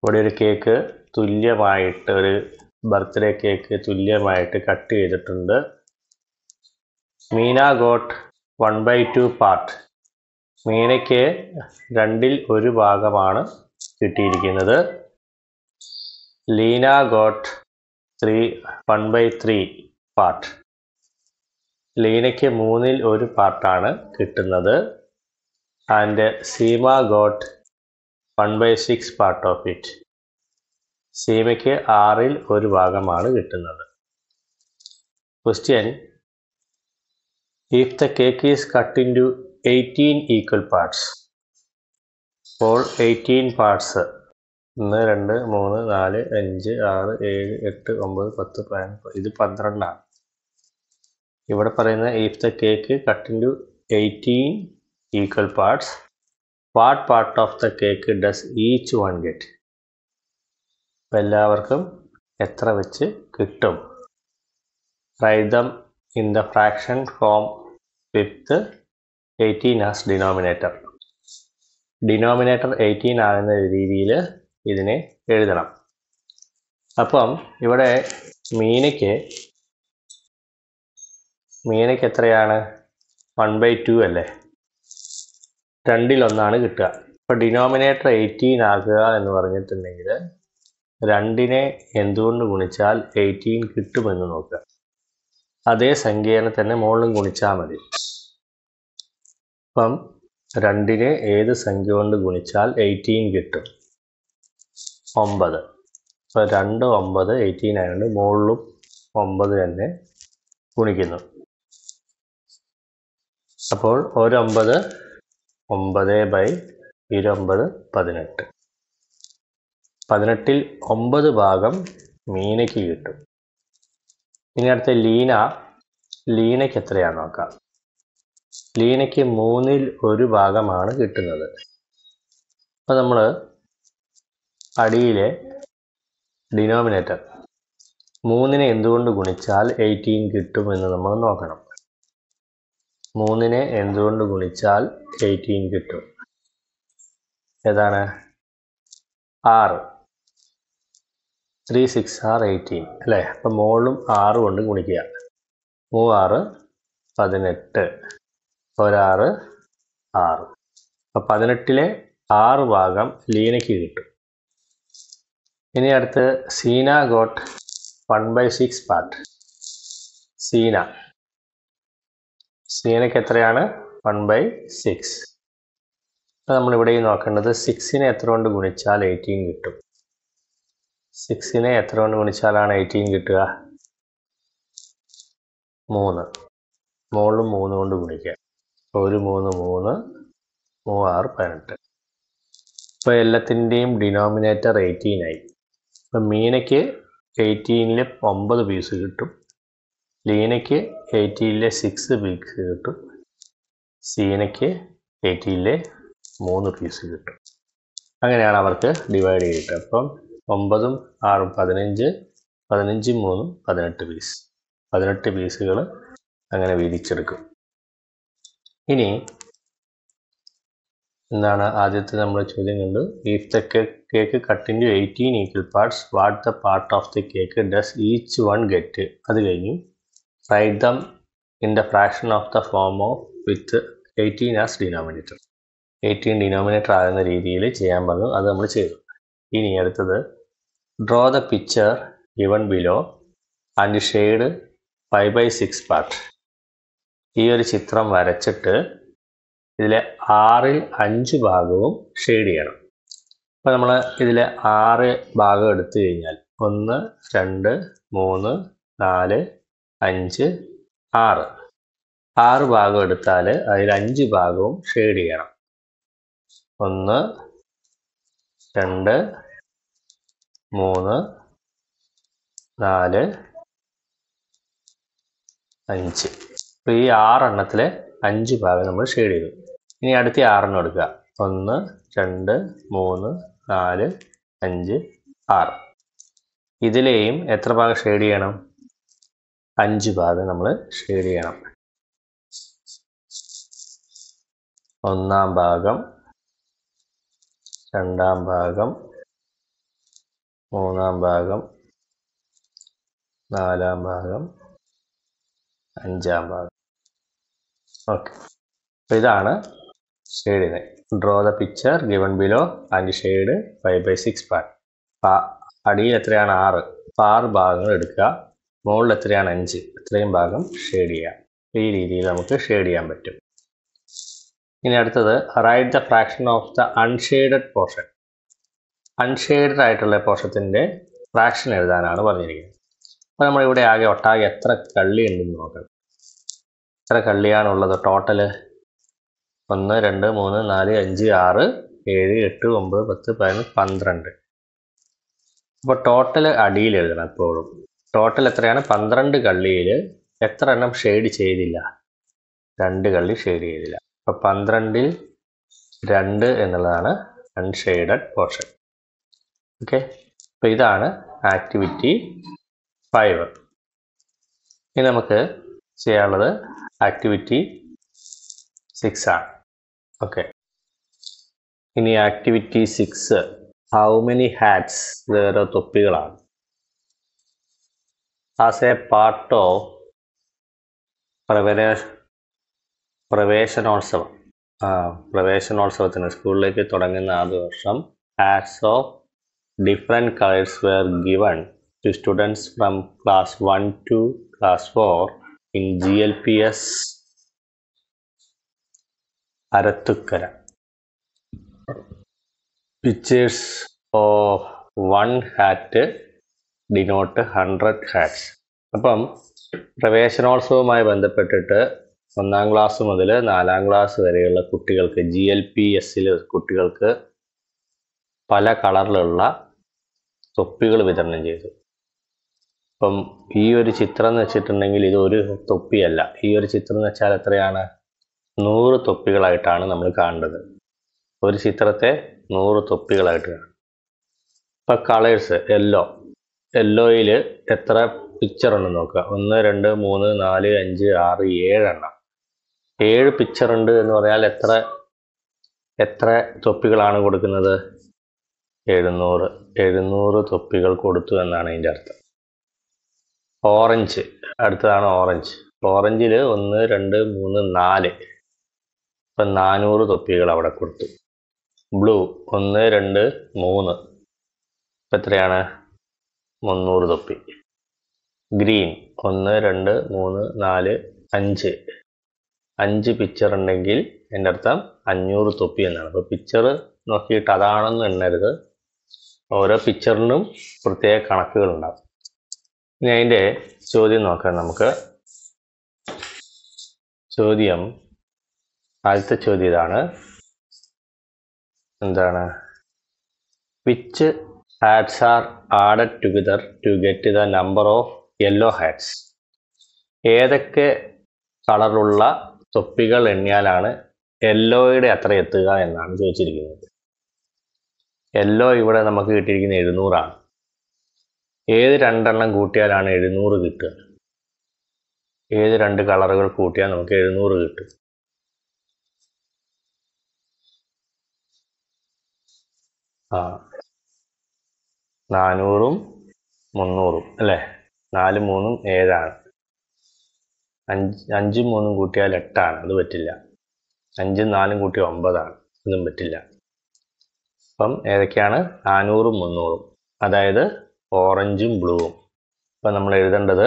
ഇവിടെ ഒരു കേക്ക് തുല്യമായിട്ട് ഒരു ബർത്ത്ഡേ കേക്ക് തുല്യമായിട്ട് കട്ട് ചെയ്തിട്ടുണ്ട് Meena got one by two part മീനയ്ക്ക് രണ്ടിൽ ഒരു ഭാഗമാണ് കിട്ടിയിരിക്കുന്നത് Leena got three one by three part ലീനയ്ക്ക് മൂന്നിൽ ഒരു പാർട്ടാണ് കിട്ടുന്നത് and Seema got one by six part of it സീമയ്ക്ക് ആറിൽ ഒരു ഭാഗമാണ് കിട്ടുന്നത് question if the cake is cut into eighteen equal parts അപ്പോൾ എയ്റ്റീൻ പാർട്സ് ഒന്ന് രണ്ട് മൂന്ന് നാല് അഞ്ച് ആറ് ഏഴ് എട്ട് ഒമ്പത് പത്ത് പതിനഞ്ച് ഇത് പന്ത്രണ്ടാണ് ഇവിടെ പറയുന്ന if the cake cut into eighteen equal parts what part of the cake does each one get അപ്പം എല്ലാവർക്കും എത്ര വെച്ച് കിട്ടും write them in the fraction form fifth eighteen as denominator denominator eighteen ആകുന്ന രീതിയിൽ ഇതിനെ എഴുതണം അപ്പം ഇവിടെ മീനയ്ക്ക് മീനയ്ക്ക് എത്രയാണ് വൺ ബൈ ടു അല്ലേ രണ്ടിലൊന്നാണ് കിട്ടുക അപ്പോൾ ഡിനോമിനേറ്റർ എയ്റ്റീൻ ആക്കുക എന്ന് പറഞ്ഞിട്ടുണ്ടെങ്കിൽ രണ്ടിനെ എന്തുകൊണ്ട് ഗുണിച്ചാൽ എയ്റ്റീൻ കിട്ടുമെന്ന് നോക്കുക അതേ സംഖ്യേനെ തന്നെ മുകളിലും ഗുണിച്ചാൽ മതി അപ്പം രണ്ടിനെ ഏത് സംഖ്യ കൊണ്ട് ഗുണിച്ചാൽ എയ്റ്റീൻ കിട്ടും ഒമ്പത് അപ്പോൾ രണ്ട് ഒമ്പത് എയ്റ്റീൻ ആയതുകൊണ്ട് മുകളിലും ഒമ്പത് തന്നെ ഗുണിക്കുന്നു അപ്പോൾ ഒരൊമ്പത് ഒമ്പത് ബൈ ഇരുപത് പതിനെട്ട് പതിനെട്ടിൽ ഒമ്പത് ഭാഗം മീനയ്ക്ക് കിട്ടും ഇനി അടുത്ത ലീന ലീനയ്ക്ക് എത്രയാണെന്ന് നോക്കാം ലീനയ്ക്ക് മൂന്നിൽ ഒരു ഭാഗമാണ് കിട്ടുന്നത് അപ്പോൾ നമ്മൾ അടിയിലെ ഡിനോമിനേറ്റർ മൂന്നിനെ എന്തുകൊണ്ട് ഗുണിച്ചാൽ എയ്റ്റീൻ കിട്ടുമെന്ന് നമ്മൾ നോക്കണം മൂന്നിനെ എന്തുകൊണ്ട് ഗുണിച്ചാൽ എയ്റ്റീൻ കിട്ടും ഏതാണ് ആറ് ത്രീ സിക്സ് ആർ എയ്റ്റീൻ അല്ലേ അപ്പം മോളും ആറ് കൊണ്ട് ഗുണിക്കുക മൂവാറ് പതിനെട്ട് ഒരാറ് ആറ് അപ്പൊ പതിനെട്ടിലെ ആറ് ഭാഗം ലീനയ്ക്ക് കിട്ടും ഇനി അടുത്ത് Seena got one by six part Seena സീനയ്ക്ക് എത്രയാണ് വൺ ബൈ സിക്സ് നമ്മളിവിടെയും നോക്കേണ്ടത് സിക്സിനെ എത്ര കൊണ്ട് ഗുണിച്ചാൽ എയ്റ്റീൻ കിട്ടും സിക്സിനെ എത്ര കൊണ്ട് ഗുണിച്ചാലാണ് എയ്റ്റീൻ കിട്ടുക മൂന്ന് മുകളിലും മൂന്ന് കൊണ്ട് ഗുണിക്കുക ഒരു മൂന്ന് മൂന്ന് മൂവാറ് പതിനെട്ട് ഇപ്പോൾ എല്ലാത്തിൻ്റെയും ഡിനോമിനേറ്റർ എയ്റ്റീൻ ആയി ഇപ്പം മീനയ്ക്ക് എയ്റ്റീനിൽ ഒമ്പത് പീസ് കിട്ടും ലീനയ്ക്ക് എയ്റ്റീനിലെ സിക്സ് പീസ് കിട്ടും സീനയ്ക്ക് എയ്റ്റീനിലെ മൂന്ന് പീസ് കിട്ടും അങ്ങനെയാണ് അവർക്ക് ഡിവൈഡ് ചെയ്തിട്ട് അപ്പം ഒമ്പതും ആറും പതിനഞ്ച് പതിനഞ്ചും മൂന്നും പതിനെട്ട് പീസ് പതിനെട്ട് പീസുകൾ അങ്ങനെ വീതിച്ചെടുക്കും ഇനി എന്താണ് ആദ്യത്തെ നമ്മുടെ ചോദ്യം കണ്ടു if the cake cut into eighteen equal parts what the part of the cake does each one get അത് കഴിഞ്ഞു write them in the fraction of the form of with eighteen as denominator eighteen denominator ആകുന്ന രീതിയിൽ ചെയ്യാൻ പറഞ്ഞു അത് നമ്മൾ ചെയ്തു ഇനി അടുത്തത് draw the picture given below and shade five by six part ഈ ഒരു ചിത്രം വരച്ചിട്ട് ഇതിലെ ആറിൽ അഞ്ച് ഭാഗവും ഷെയ്ഡ് ചെയ്യണം അപ്പോൾ നമ്മൾ ഇതിലെ ആറ് ഭാഗം എടുത്തു കഴിഞ്ഞാൽ ഒന്ന് രണ്ട് മൂന്ന് നാല് അഞ്ച് ആറ് ആറ് ഭാഗം എടുത്താൽ അതിൽ അഞ്ച് ഭാഗവും ഷെയ്ഡ് ചെയ്യണം ഒന്ന് രണ്ട് മൂന്ന് നാല് അഞ്ച് അപ്പോൾ ഈ ആറെണ്ണത്തിലെ അഞ്ച് ഭാഗം നമ്മൾ ഷെയ്ഡ് ചെയ്തു ഇനി അടുത്ത ആറെണ്ണം എടുക്കുക ഒന്ന് രണ്ട് മൂന്ന് നാല് അഞ്ച് ആറ് ഇതിലെയും എത്ര ഭാഗം ഷെയ്ഡ് ചെയ്യണം അഞ്ച് ഭാഗം നമ്മൾ ഷെയ്ഡ് ചെയ്യണം ഒന്നാം ഭാഗം രണ്ടാം ഭാഗം മൂന്നാം ഭാഗം നാലാം ഭാഗം അഞ്ചാം ഭാഗം ഓക്കെ അപ്പോൾ ഇതാണ് ഷെയ്ഡിനെ draw the picture given below and shade five by six part അടിയിൽ എത്രയാണ് ആറ് അപ്പോൾ ആറ് ഭാഗങ്ങൾ എടുക്കുക മുകളിൽ എത്രയാണ് അഞ്ച് ഇത്രയും ഭാഗം ഷെയ്ഡ് ചെയ്യാം ഈ രീതിയിൽ നമുക്ക് ഷെയ്ഡ് ചെയ്യാൻ പറ്റും ഇനി അടുത്തത് write the fraction of the unshaded portion unshaded ആയിട്ടുള്ള പോർഷത്തിൻ്റെ ഫ്രാക്ഷൻ എഴുതാനാണ് പറഞ്ഞിരിക്കുന്നത് അപ്പോൾ നമ്മളിവിടെ ആകെ ഒട്ടാകെ എത്ര കള്ളി ഉണ്ടെന്ന് നോക്കണം എത്ര കള്ളിയാണുള്ളത് ടോട്ടല് ഒന്ന് രണ്ട് മൂന്ന് നാല് അഞ്ച് ആറ് ഏഴ് എട്ട് ഒമ്പത് പത്ത് പതിനൊന്ന് പന്ത്രണ്ട് അപ്പോൾ ടോട്ടൽ അടിയിൽ എഴുതണം എപ്പോഴും ടോട്ടൽ എത്രയാണ് പന്ത്രണ്ട് കള്ളിയിൽ എത്ര എണ്ണം ഷെയ്ഡ് ചെയ്തില്ല രണ്ട് കള്ളി ഷെയ്ഡ് ചെയ്തില്ല അപ്പോൾ പന്ത്രണ്ടിൽ രണ്ട് എന്നുള്ളതാണ് അൺഷെയ്ഡഡ് പോർഷൻ ഓക്കെ അപ്പോൾ ഇതാണ് ആക്ടിവിറ്റി ഫൈവ് ഇനി നമുക്ക് ചെയ്യാനുള്ളത് ആക്ടിവിറ്റി സിക്സ് ആണ് ഓക്കെ ഇനി activity six how many hats വേറെ തൊപ്പികളാണ് ആസ് എ പാർട്ട് ഓഫ് പ്രവേശ പ്രവേശനോത്സവം പ്രവേശനോത്സവത്തിന് സ്കൂളിലേക്ക് തുടങ്ങുന്ന ആദ്യ വർഷം hats of different colours were given to students from class one to class four G L P S Arathukkara pictures ഓ one hat denote hundred hats അപ്പം പ്രവേശനോത്സവവുമായി ബന്ധപ്പെട്ടിട്ട് ഒന്നാം ക്ലാസ് മുതൽ നാലാം ക്ലാസ് വരെയുള്ള കുട്ടികൾക്ക് ജി എൽ പി എസ്സിൽ കുട്ടികൾക്ക് പല കളറിലുള്ള തൊപ്പികൾ വിതരണം ചെയ്തു ഇപ്പം ഈ ഒരു ചിത്രം എന്ന് വെച്ചിട്ടുണ്ടെങ്കിൽ ഇത് ഒരു തൊപ്പിയല്ല ഈ ഒരു ചിത്രം എന്ന് വെച്ചാൽ എത്രയാണ് നൂറ് തൊപ്പികളായിട്ടാണ് നമ്മൾ കാണേണ്ടത് ഒരു ചിത്രത്തെ നൂറ് തൊപ്പികളായിട്ട് കാണും ഇപ്പം കളേഴ്സ് യെല്ലോ യെല്ലോയിൽ എത്ര പിക്ചർ ഉണ്ട് നോക്കുക ഒന്ന് രണ്ട് മൂന്ന് നാല് അഞ്ച് ആറ് ഏഴെണ്ണം ഏഴ് പിക്ചർ ഉണ്ട് എന്ന് പറഞ്ഞാൽ എത്ര എത്ര തൊപ്പികളാണ് കൊടുക്കുന്നത് എഴുന്നൂറ് എഴുന്നൂറ് തൊപ്പികൾ കൊടുത്തു എന്നാണ് അതിൻ്റെ അർത്ഥം ഓറഞ്ച് അടുത്തതാണ് ഓറഞ്ച് ഓറഞ്ചിൽ ഒന്ന് രണ്ട് മൂന്ന് നാല് ഇപ്പം നാനൂറ് തൊപ്പികൾ അവിടെ കൊടുത്തു ബ്ലൂ ഒന്ന് രണ്ട് മൂന്ന് ഇപ്പം എത്രയാണ് മുന്നൂറ് തൊപ്പി ഗ്രീൻ ഒന്ന് രണ്ട് മൂന്ന് നാല് അഞ്ച് അഞ്ച് പിക്ചർ ഉണ്ടെങ്കിൽ എൻ്റെ അർത്ഥം അഞ്ഞൂറ് തൊപ്പി എന്നാണ് അപ്പോൾ പിക്ചർ നോക്കിയിട്ട് അതാണെന്ന് എണ്ണരുത് ഓരോ പിക്ചറിനും പ്രത്യേക കണക്കുകളുണ്ടാകും ഇനി അതിൻ്റെ ചോദ്യം നോക്കാം നമുക്ക് ചോദ്യം ആദ്യത്തെ ചോദ്യം ഇതാണ് എന്താണ് which hats are added together to get the number of yellow hats ഏതൊക്കെ കളറുള്ള തൊപ്പികൾ എണ്ണിയാലാണ് യെല്ലോയുടെ അത്ര എത്തുക എന്നാണ് ചോദിച്ചിരിക്കുന്നത് യെല്ലോ ഇവിടെ നമുക്ക് കിട്ടിയിരിക്കുന്നത് എഴുന്നൂറാണ് ഏത് രണ്ടെണ്ണം കൂട്ടിയാലാണ് എഴുന്നൂറ് കിട്ടുക ഏത് രണ്ട് കളറുകൾ കൂട്ടിയാൽ നമുക്ക് എഴുന്നൂറ് കിട്ടും ആ നാനൂറും മുന്നൂറും അല്ലേ നാല് മൂന്നും ഏഴാണ് അഞ്ച് അഞ്ചും മൂന്നും കൂട്ടിയാൽ എട്ടാണ് അത് പറ്റില്ല അഞ്ചും നാലും കൂട്ടി ഒമ്പതാണ് ഇതും പറ്റില്ല അപ്പം ഏതൊക്കെയാണ് നാനൂറും മുന്നൂറും അതായത് ഓറഞ്ചും ബ്ലൂവും ഇപ്പം നമ്മൾ എഴുതേണ്ടത്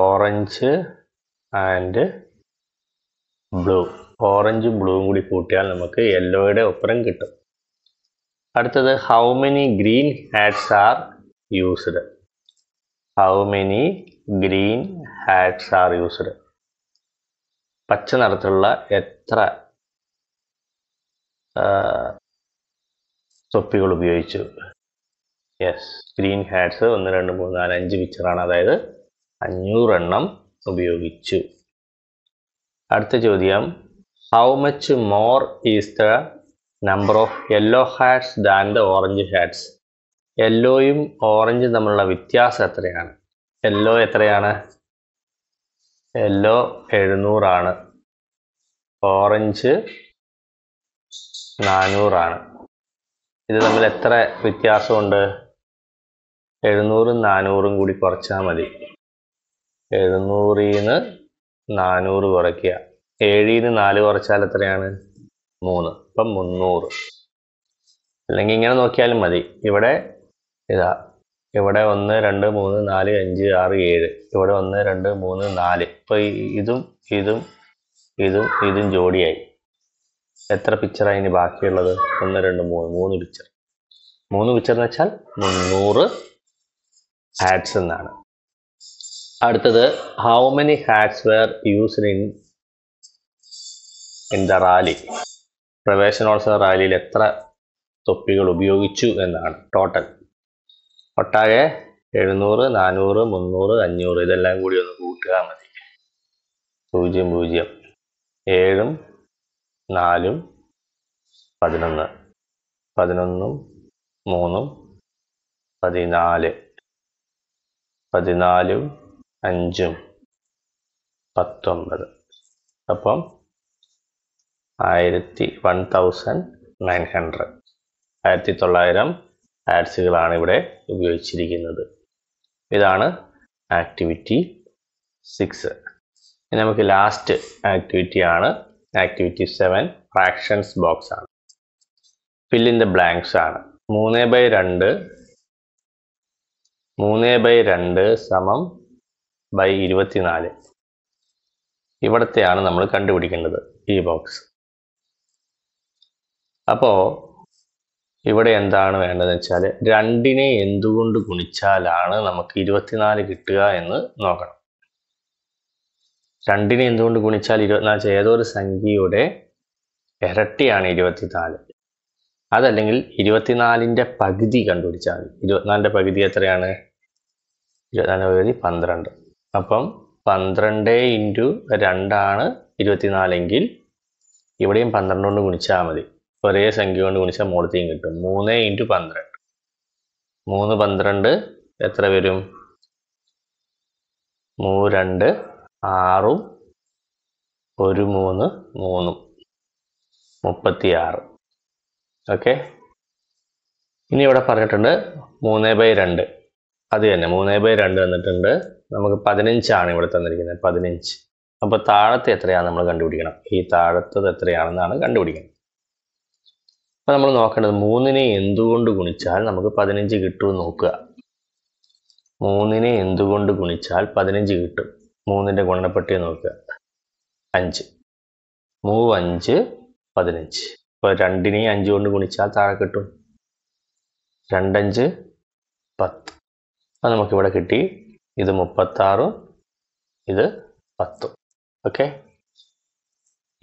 ഓറഞ്ച് ആൻഡ് ബ്ലൂ ഓറഞ്ചും ബ്ലൂവും കൂടി കൂട്ടിയാൽ നമുക്ക് യെല്ലോയുടെ ഒപ്പരം കിട്ടും അടുത്തത് how many green hats are used how many green hats are used പച്ച നിറത്തിലുള്ള എത്ര തൊപ്പികൾ ഉപയോഗിച്ചു യെസ് സ്ക്രീൻ ഹാറ്റ്സ് ഒന്ന് രണ്ട് മൂന്ന് നാല് അഞ്ച് പിക്ചറാണ് അതായത് അഞ്ഞൂറെണ്ണം ഉപയോഗിച്ചു അടുത്ത ചോദ്യം how much more is the number of yellow hats than the orange hats യെല്ലോയും ഓറഞ്ചും തമ്മിലുള്ള വ്യത്യാസം എത്രയാണ് യെല്ലോ എത്രയാണ് യെല്ലോ എഴുന്നൂറാണ് ഓറഞ്ച് നാനൂറാണ് ഇത് തമ്മിൽ എത്ര വ്യത്യാസമുണ്ട് എഴുന്നൂറും നാനൂറും കൂടി കുറച്ചാൽ മതി എഴുന്നൂറിൽ നിന്ന് നാനൂറ് കുറയ്ക്കുക ഏഴിൽ നിന്ന് നാല് കുറച്ചാൽ എത്രയാണ് മൂന്ന് അപ്പം മുന്നൂറ് അല്ലെങ്കിൽ ഇങ്ങനെ നോക്കിയാലും മതി ഇവിടെ ഇതാ ഇവിടെ ഒന്ന് രണ്ട് മൂന്ന് നാല് അഞ്ച് ആറ് ഏഴ് ഇവിടെ ഒന്ന് രണ്ട് മൂന്ന് നാല് ഇപ്പം ഇതും ഇതും ഇതും ഇതും ജോഡിയായി എത്ര പിക്ചറായി ഇനി ബാക്കിയുള്ളത് ഒന്ന് രണ്ട് മൂന്ന് മൂന്ന് പിക്ചർ മൂന്ന് പിക്ചർ എന്ന് വെച്ചാൽ മുന്നൂറ് ഹാറ്റ്സ് എന്നാണ് അടുത്തത് how many hats were used in in the rally പ്രവേശനോത്സവ റാലിയിൽ എത്ര തൊപ്പികൾ ഉപയോഗിച്ചു എന്നാണ് ടോട്ടൽ ഒട്ടാകെ എഴുന്നൂറ് നാനൂറ് മുന്നൂറ് അഞ്ഞൂറ് ഇതെല്ലാം കൂടി ഒന്ന് കൂട്ടുക മതി പൂജ്യം പൂജ്യം ഏഴും നാലും പതിനൊന്ന് പതിനൊന്നും മൂന്നും പതിനാല് പതിനാലും അഞ്ചും പത്തൊമ്പത് അപ്പം ആയിരത്തി വൺ തൗസൻഡ് നയൻ ഹൺഡ്രഡ് ആയിരത്തി തൊള്ളായിരം ആഡ്സുകളാണ് ഇവിടെ ഉപയോഗിച്ചിരിക്കുന്നത് ഇതാണ് ആക്ടിവിറ്റി സിക്സ് നമുക്ക് ലാസ്റ്റ് ആക്ടിവിറ്റി ആണ് ആക്ടിവിറ്റി സെവൻ ഫ്രാക്ഷൻസ് ബോക്സ് ആണ് ഫില്ലിൻ ദ ബ്ലാങ്ക്സ് ആണ് മൂന്ന് ബൈ രണ്ട് മൂന്ന് ബൈ രണ്ട് സമം ബൈ ഇരുപത്തിനാല് ഇവിടത്തെയാണ് നമ്മൾ കണ്ടുപിടിക്കേണ്ടത് ഈ ബോക്സ് അപ്പോൾ ഇവിടെ എന്താണ് വേണ്ടതെന്ന് വെച്ചാൽ രണ്ടിനെ എന്തുകൊണ്ട് ഗുണിച്ചാലാണ് നമുക്ക് ഇരുപത്തിനാല് കിട്ടുക എന്ന് നോക്കണം രണ്ടിനെ എന്തുകൊണ്ട് ഗുണിച്ചാൽ ഇരുപത്തിനാല് ഏതൊരു സംഖ്യയുടെ ഇരട്ടിയാണ് ഇരുപത്തിനാല് അതല്ലെങ്കിൽ ഇരുപത്തിനാലിൻ്റെ പകുതി കണ്ടുപിടിച്ചാൽ മതി ഇരുപത്തിനാലിൻ്റെ പകുതി എത്രയാണ് ജനുവരി പന്ത്രണ്ട് അപ്പം പന്ത്രണ്ട് ഇൻറ്റു രണ്ടാണ് ഇരുപത്തിനാലെങ്കിൽ ഇവിടെയും പന്ത്രണ്ട് കൊണ്ട് ഗുണിച്ചാൽ മതി ഒരേ സംഖ്യ കൊണ്ട് ഗുണിച്ചാൽ മുകളിലത്തെയും കിട്ടും മൂന്ന് ഇൻറ്റു പന്ത്രണ്ട് മൂന്ന് പന്ത്രണ്ട് എത്ര വരും മൂ രണ്ട് ആറും ഒരു മൂന്ന് മൂന്നും മുപ്പത്തി ആറ് ഓക്കെ ഇനി ഇവിടെ പറഞ്ഞിട്ടുണ്ട് മൂന്ന് ബൈ രണ്ട് അത് തന്നെ മൂന്ന് ബൈ രണ്ട് തന്നിട്ടുണ്ട് നമുക്ക് പതിനഞ്ചാണ് ഇവിടെ തന്നിരിക്കുന്നത് പതിനഞ്ച് അപ്പോൾ താഴത്തെ എത്രയാണ് നമ്മൾ കണ്ടുപിടിക്കണം ഈ താഴത്തത് എത്രയാണെന്നാണ് കണ്ടുപിടിക്കണം അപ്പോൾ നമ്മൾ നോക്കേണ്ടത് മൂന്നിനെ എന്തുകൊണ്ട് ഗുണിച്ചാൽ നമുക്ക് പതിനഞ്ച് കിട്ടുമെന്ന് നോക്കുക മൂന്നിനെ എന്തുകൊണ്ട് ഗുണിച്ചാൽ പതിനഞ്ച് കിട്ടും മൂന്നിൻ്റെ ഗുണനപ്പട്ടിയെ നോക്കുക അഞ്ച് അഞ്ച് പതിനഞ്ച് അപ്പോൾ രണ്ടിനെയും അഞ്ച് കൊണ്ട് ഗുണിച്ചാൽ താഴെ കിട്ടും രണ്ടഞ്ച് പത്ത് അത് നമുക്കിവിടെ കിട്ടി ഇത് മുപ്പത്താറും ഇത് പത്തും ഓക്കെ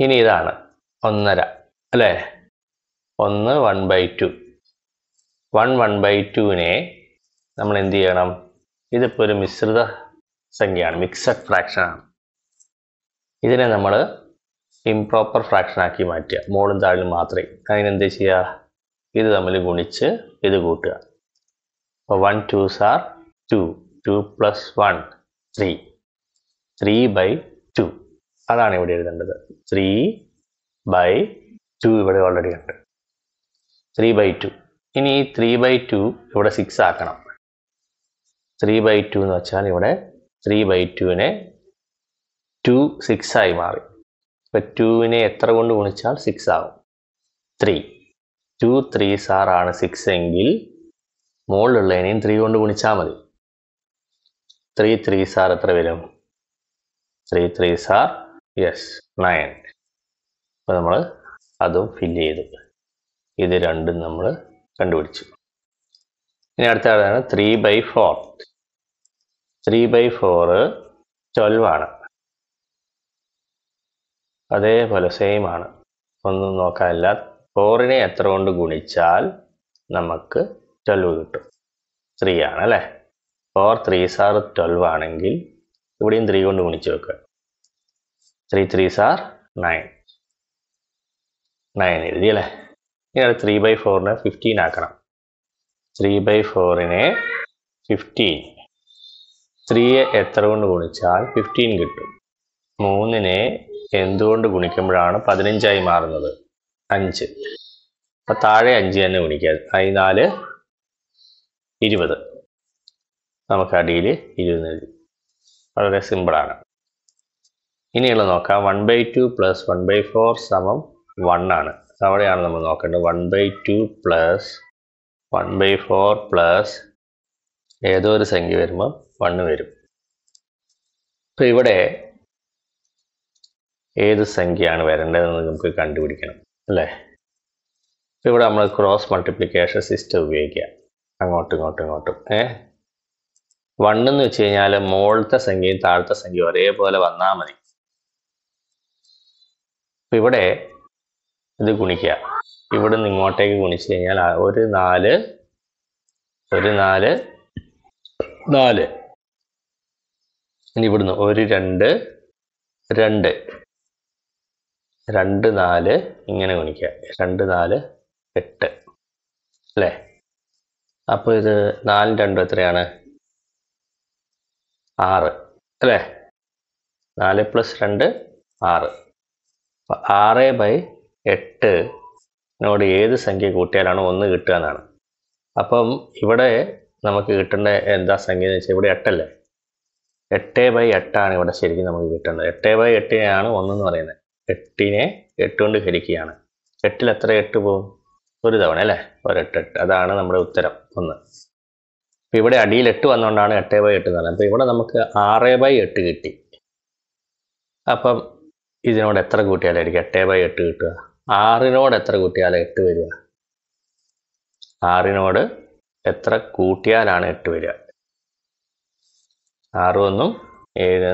ഇനി ഇതാണ് ഒന്നര അല്ലേ ഒന്ന് one by two one one by ടുവിനെ നമ്മൾ എന്ത് ചെയ്യണം ഇതിപ്പോൾ ഒരു മിശ്രിത സംഖ്യയാണ് മിക്സഡ് ഫ്രാക്ഷനാണ് ഇതിനെ നമ്മൾ ഇംപ്രോപ്പർ ഫ്രാക്ഷനാക്കി മാറ്റുക മോളും താഴിലും മാത്രമേ അതിനെന്ത് ചെയ്യുക ഇത് തമ്മിൽ ഗുണിച്ച് ഇത് കൂട്ടുക അപ്പോൾ one twos are two two plus one three three by two അതാണ് ഇവിടെ എഴുതേണ്ടത് ത്രീ ബൈ ടു ഇവിടെ ഓൾറെഡി ഉണ്ട് ത്രീ ബൈ ടു ഇനി ഈ ത്രീ ബൈ ടു ഇവിടെ സിക്സ് ആക്കണം ത്രീ ബൈ ടു എന്ന് വെച്ചാൽ ഇവിടെ ത്രീ ബൈ ടുവിനെ ടു സിക്സ് ആയി മാറി ഇപ്പം ടുവിനെ എത്ര കൊണ്ട് ഗുണിച്ചാൽ സിക്സ് ആവും ത്രീ ടു ത്രീ സാറാണ് സിക്സ് എങ്കിൽ മുകളിലുള്ളതിനെയും ത്രീ കൊണ്ട് ഗുണിച്ചാൽ മതി ത്രീ ത്രീ സാർ എത്ര വരും three three sir yes nine അപ്പോൾ നമ്മൾ അതും ഫില്ല് ചെയ്തു ഇത് രണ്ടും നമ്മൾ കണ്ടുപിടിച്ചു ഇനി അടുത്ത ആളാണ് three by four three by four ട്വൽവാണ് അതേപോലെ സെയിം ആണ് ഒന്നും നോക്കാനില്ല ഫോറിനെ എത്ര കൊണ്ട് ഗുണിച്ചാൽ നമുക്ക് ട്വൽവ് കിട്ടും ത്രീ ആണ് അല്ലേ ഫോർ ത്രീ സാർ ട്വൽവ് ആണെങ്കിൽ ഇവിടെയും ത്രീ കൊണ്ട് ഗുണിച്ച് വെക്കുക three three sir nine nine എഴുതി അല്ലേ ഇനി അത് ത്രീ ബൈ ഫോറിന് ഫിഫ്റ്റീൻ ആക്കണം ത്രീ ബൈ ഫോറിനെ ഫിഫ്റ്റീൻ ത്രീയെ എത്ര കൊണ്ട് ഗുണിച്ചാൽ ഫിഫ്റ്റീൻ കിട്ടും മൂന്നിനെ എന്തുകൊണ്ട് ഗുണിക്കുമ്പോഴാണ് പതിനഞ്ചായി മാറുന്നത് അഞ്ച് അപ്പം താഴെ അഞ്ച് തന്നെ ഗുണിക്കുക അതിനാല് ഇരുപത് നമുക്ക് അടിയിൽ ഇരുന്ന് എഴുതി വളരെ സിമ്പിളാണ് ഇനിയുള്ള നോക്കാം one by two plus one by four സമം വൺ ആണ് അവിടെയാണ് നമ്മൾ നോക്കേണ്ടത് one by two plus one by four plus ഏതോ ഒരു സംഖ്യ വരുമ്പോൾ വണ്ണ് വരും അപ്പോൾ ഇവിടെ ഏത് സംഖ്യയാണ് വരേണ്ടതെന്ന് നമുക്ക് കണ്ടുപിടിക്കണം അല്ലേ ഇവിടെ നമ്മൾ ക്രോസ് മൾട്ടിപ്ലിക്കേഷൻ സിസ്റ്റം ഉപയോഗിക്കുക അങ്ങോട്ടും ഇങ്ങോട്ടും ഇങ്ങോട്ടും ഏഹ് വൺ എന്ന് വെച്ച് കഴിഞ്ഞാൽ മോളത്തെ സംഖ്യയും താഴത്തെ സംഖ്യയും ഒരേപോലെ വന്നാൽ മതി അപ്പം ഇവിടെ ഇത് ഗുണിക്കുക ഇവിടെ നിന്ന് ഇങ്ങോട്ടേക്ക് ഗുണിച്ചു കഴിഞ്ഞാൽ ഒരു നാല് ഒരു നാല് നാല് ഇനി ഇവിടുന്ന് ഒരു രണ്ട് രണ്ട് രണ്ട് നാല് ഇങ്ങനെ ഗുണിക്കുക രണ്ട് നാല് എട്ട് അല്ലേ അപ്പോൾ ഇത് നാലും രണ്ടും എത്രയാണ് ആറ് അല്ലേ നാല് പ്ലസ് രണ്ട് ആറ് അപ്പം ആറ് ബൈ എട്ടിനോട് ഏത് സംഖ്യ കൂട്ടിയാലാണ് ഒന്ന് കിട്ടുക എന്നാണ് അപ്പം ഇവിടെ നമുക്ക് കിട്ടേണ്ട എന്താ സംഖ്യ എന്ന് വെച്ചാൽ ഇവിടെ എട്ടല്ലേ എട്ട് ബൈ എട്ടാണ് ഇവിടെ ശരിക്കും നമുക്ക് കിട്ടേണ്ടത് എട്ട് ബൈ എട്ടിനെയാണ് ഒന്നെന്ന് പറയുന്നത് എട്ടിനെ എട്ട് കൊണ്ട് ഹരിക്കുകയാണ് എട്ടിൽ എത്ര എട്ട് പോകും ഒരു തവണ അല്ലേ ഒരെട്ടെട്ട് അതാണ് നമ്മുടെ ഉത്തരം ഒന്ന് അപ്പോൾ ഇവിടെ അടിയിൽ എട്ട് വന്നുകൊണ്ടാണ് എട്ട് ബൈ എട്ട് എന്ന് പറയുന്നത് അപ്പോൾ ഇവിടെ നമുക്ക് ആറ് ബൈ എട്ട് കിട്ടി അപ്പം ഇതിനോട് എത്ര കൂട്ടിയാലായിരിക്കും എട്ട് ബൈ എട്ട് കിട്ടുക ആറിനോട് എത്ര കൂട്ടിയാൽ എട്ട് വരിക ആറിനോട് എത്ര കൂട്ടിയാലാണ് എട്ട് വരിക ആറ് ഒന്നും ഏഴ്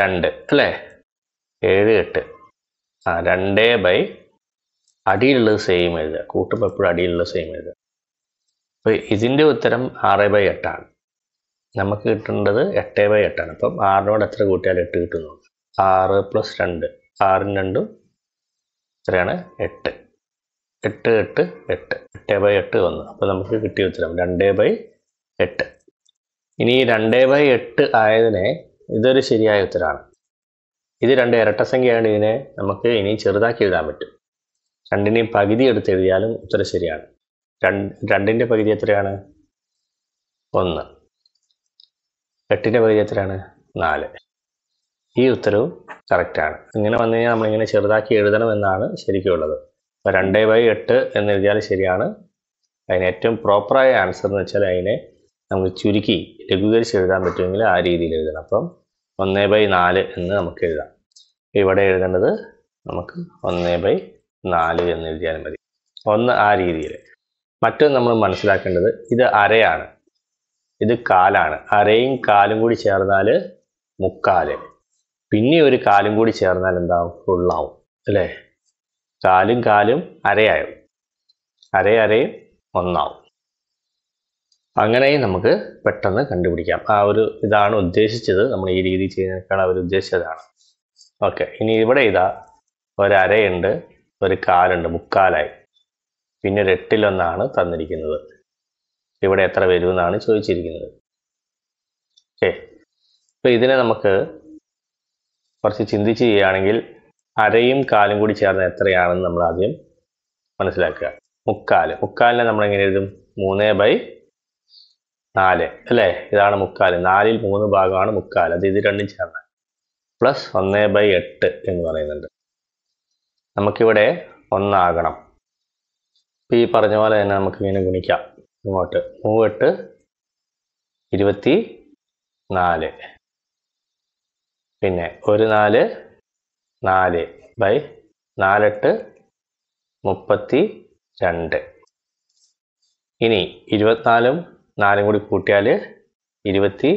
രണ്ട് അല്ലേ ഏഴ് എട്ട് ആ രണ്ടേ ബൈ അടിയിലുള്ളത് സെയിം എഴുതുക കൂട്ടുമ്പോൾ എപ്പോഴും അടിയിലുള്ളത് സെയിം എഴുതുക അപ്പോൾ ഇതിൻ്റെ ഉത്തരം ആറ് ബൈ എട്ടാണ് നമുക്ക് കിട്ടേണ്ടത് എട്ട് ബൈ എട്ടാണ് അപ്പം ആറിനോട് എത്ര കൂട്ടിയാൽ എട്ട് കിട്ടുന്നു ആറ് പ്ലസ് രണ്ട് ആറും രണ്ടും എത്രയാണ് എട്ട് എട്ട് എട്ട് എട്ട് എട്ട് ബൈ എട്ട് വന്നു അപ്പോൾ നമുക്ക് കിട്ടിയ ഉത്തരം രണ്ട് ബൈ എട്ട് ഇനി രണ്ട് ബൈ എട്ട് ആയതിനെ ഇതൊരു ശരിയായ ഉത്തരമാണ് ഇത് രണ്ട് ഇരട്ട സംഖ്യയാണ് ഇതിനെ നമുക്ക് ഇനി ചെറുതാക്കി എഴുതാൻ പറ്റും രണ്ടിനെയും പകുതി എടുത്ത് എഴുതിയാലും ഉത്തരം ശരിയാണ് രണ്ട് രണ്ടിൻ്റെ പകുതി എത്രയാണ് ഒന്ന് എട്ടിൻ്റെ പകുതി എത്രയാണ് നാല് ഈ ഉത്തരവും കറക്റ്റാണ് ഇങ്ങനെ വന്നു കഴിഞ്ഞാൽ നമ്മളിങ്ങനെ ചെറുതാക്കി എഴുതണമെന്നാണ് ശരിക്കുള്ളത് അപ്പോൾ രണ്ട് ബൈ എട്ട് എന്ന് എഴുതിയാൽ ശരിയാണ് അതിന് ഏറ്റവും പ്രോപ്പറായ ആൻസർ എന്ന് വെച്ചാൽ അതിനെ നമുക്ക് ചുരുക്കി ലഘൂകരിച്ച് എഴുതാൻ പറ്റുമെങ്കിൽ ആ രീതിയിൽ എഴുതണം അപ്പം ഒന്ന് ബൈ നാല് എന്ന് നമുക്ക് എഴുതാം ഇവിടെ എഴുതേണ്ടത് നമുക്ക് ഒന്ന് ബൈ നാല് എന്ന് എഴുതിയാലും മതി ഒന്ന് ആ രീതിയിൽ മറ്റൊന്ന് നമ്മൾ മനസ്സിലാക്കേണ്ടത് ഇത് അരയാണ് ഇത് കാലാണ് അരയും കാലും കൂടി ചേർന്നാൽ മുക്കാൽ പിന്നെ ഒരു കാലും കൂടി ചേർന്നാൽ എന്താവും ഫുള്ളാവും അല്ലേ കാലും കാലും അരയായും അര അരയും ഒന്നാവും അങ്ങനെയും നമുക്ക് പെട്ടെന്ന് കണ്ടുപിടിക്കാം ആ ഒരു ഇതാണ് ഉദ്ദേശിച്ചത് നമ്മൾ ഈ രീതി ചെയ്യുന്നതിനേക്കാൾ അവർ ഉദ്ദേശിച്ചതാണ് ഓക്കെ ഇനി ഇവിടെ ഇതാ ഒരരയുണ്ട് ഒരു കാലുണ്ട് മുക്കാലായി പിന്നെ ഒരു എട്ടിലൊന്നാണ് തന്നിരിക്കുന്നത് ഇവിടെ എത്ര വരുമെന്നാണ് ചോദിച്ചിരിക്കുന്നത് ഓക്കെ ഇപ്പം ഇതിനെ നമുക്ക് കുറച്ച് ചിന്തിച്ച് ചെയ്യുകയാണെങ്കിൽ അരയും കാലും കൂടി ചേർന്ന് എത്രയാണെന്ന് നമ്മൾ ആദ്യം മനസ്സിലാക്കുക മുക്കാൽ മുക്കാലിനെ നമ്മൾ എങ്ങനെ എഴുതും മൂന്ന് ബൈ നാല് അല്ലേ ഇതാണ് മുക്കാൽ നാലിൽ മൂന്ന് ഭാഗമാണ് മുക്കാൽ അത് ഇത് രണ്ടും ചേർന്ന് പ്ലസ് ഒന്ന് ബൈ എട്ട് എന്ന് പറയുന്നുണ്ട് നമുക്കിവിടെ ഒന്നാകണം ഇപ്പോൾ ഈ പറഞ്ഞ പോലെ തന്നെ നമുക്ക് ഇങ്ങനെ ഗുണിക്കാം ഇങ്ങോട്ട് മൂവെട്ട് ഇരുപത്തി നാല് പിന്നെ ഒരു നാല് നാല് ബൈ നാലെട്ട് മുപ്പത്തി രണ്ട് ഇനി ഇരുപത്തിനാലും നാലും കൂടി കൂട്ടിയാൽ ഇരുപത്തി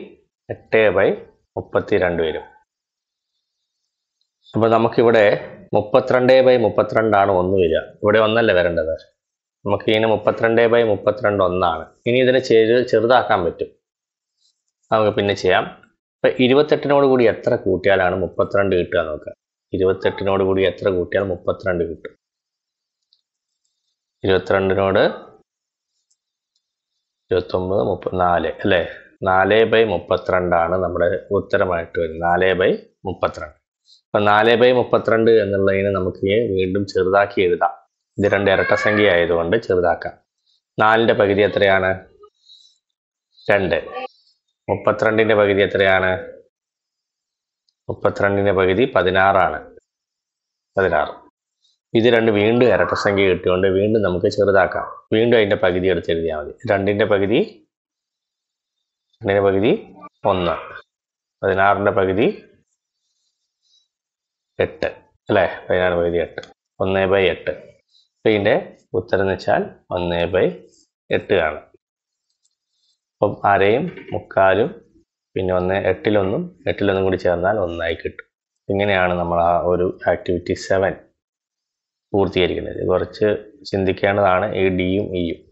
എട്ട് ബൈ മുപ്പത്തി രണ്ട് വരും അപ്പോൾ നമുക്കിവിടെ മുപ്പത്തിരണ്ട് ബൈ മുപ്പത്തിരണ്ടാണ് ഒന്ന് വരിക ഇവിടെ ഒന്നല്ലേ വരേണ്ടത് നമുക്ക് ഇങ്ങനെ മുപ്പത്തിരണ്ട് ബൈ മുപ്പത്തിരണ്ട് ഒന്നാണ് ഇനി ഇതിനെ ചെറു ചെറുതാക്കാൻ പറ്റും നമുക്ക് പിന്നെ ചെയ്യാം ഇപ്പം ഇരുപത്തെട്ടിനോട് കൂടി എത്ര കൂട്ടിയാലാണ് മുപ്പത്തിരണ്ട് കിട്ടുക നമുക്ക് ഇരുപത്തെട്ടിനോട് കൂടി എത്ര കൂട്ടിയാൽ മുപ്പത്തിരണ്ട് കിട്ടും ഇരുപത്തിരണ്ടിനോട് ഇരുപത്തൊമ്പത് മുപ്പ നാല് അല്ലേ നാല് ബൈ മുപ്പത്തിരണ്ടാണ് നമ്മുടെ ഉത്തരമായിട്ട് വരുന്നത് നാല് ബൈ മുപ്പത്തിരണ്ട് അപ്പം നാല് ബൈ മുപ്പത്തിരണ്ട് എന്നുള്ളതിന് നമുക്ക് വീണ്ടും ചെറുതാക്കി എഴുതാം ഇത് രണ്ട് ഇരട്ട സംഖ്യ ആയതുകൊണ്ട് ചെറുതാക്കാം നാലിൻ്റെ പകുതി എത്രയാണ് രണ്ട് മുപ്പത്തിരണ്ടിൻ്റെ പകുതി എത്രയാണ് മുപ്പത്തിരണ്ടിൻ്റെ പകുതി പതിനാറാണ് പതിനാറ് ഇത് രണ്ട് വീണ്ടും ഇരട്ട സംഖ്യ കിട്ടിയോണ്ട് വീണ്ടും നമുക്ക് ചെറുതാക്കാം വീണ്ടും അതിൻ്റെ പകുതി എടുത്ത് എഴുതിയാൽ മതി രണ്ടിൻ്റെ പകുതി രണ്ടിൻ്റെ പകുതി ഒന്ന് പതിനാറിൻ്റെ പകുതി എട്ട് അല്ലേ പതിനാറ് പകുതി എട്ട് ഒന്ന് ബൈ എട്ട് ഇതിൻ്റെ ഉത്തരം എന്ന് വെച്ചാൽ ഒന്ന് ബൈ എട്ട് ആണ് അപ്പം അരയും മുക്കാലും പിന്നെ ഒന്ന് എട്ടിലൊന്നും എട്ടിലൊന്നും കൂടി ചേർന്നാൽ ഒന്നായി കിട്ടും ഇങ്ങനെയാണ് നമ്മൾ ആ ഒരു ആക്ടിവിറ്റി സെവൻ പൂർത്തീകരിക്കുന്നത് കുറച്ച് ചിന്തിക്കേണ്ടതാണ് ഈ ഡിയും ഇയും e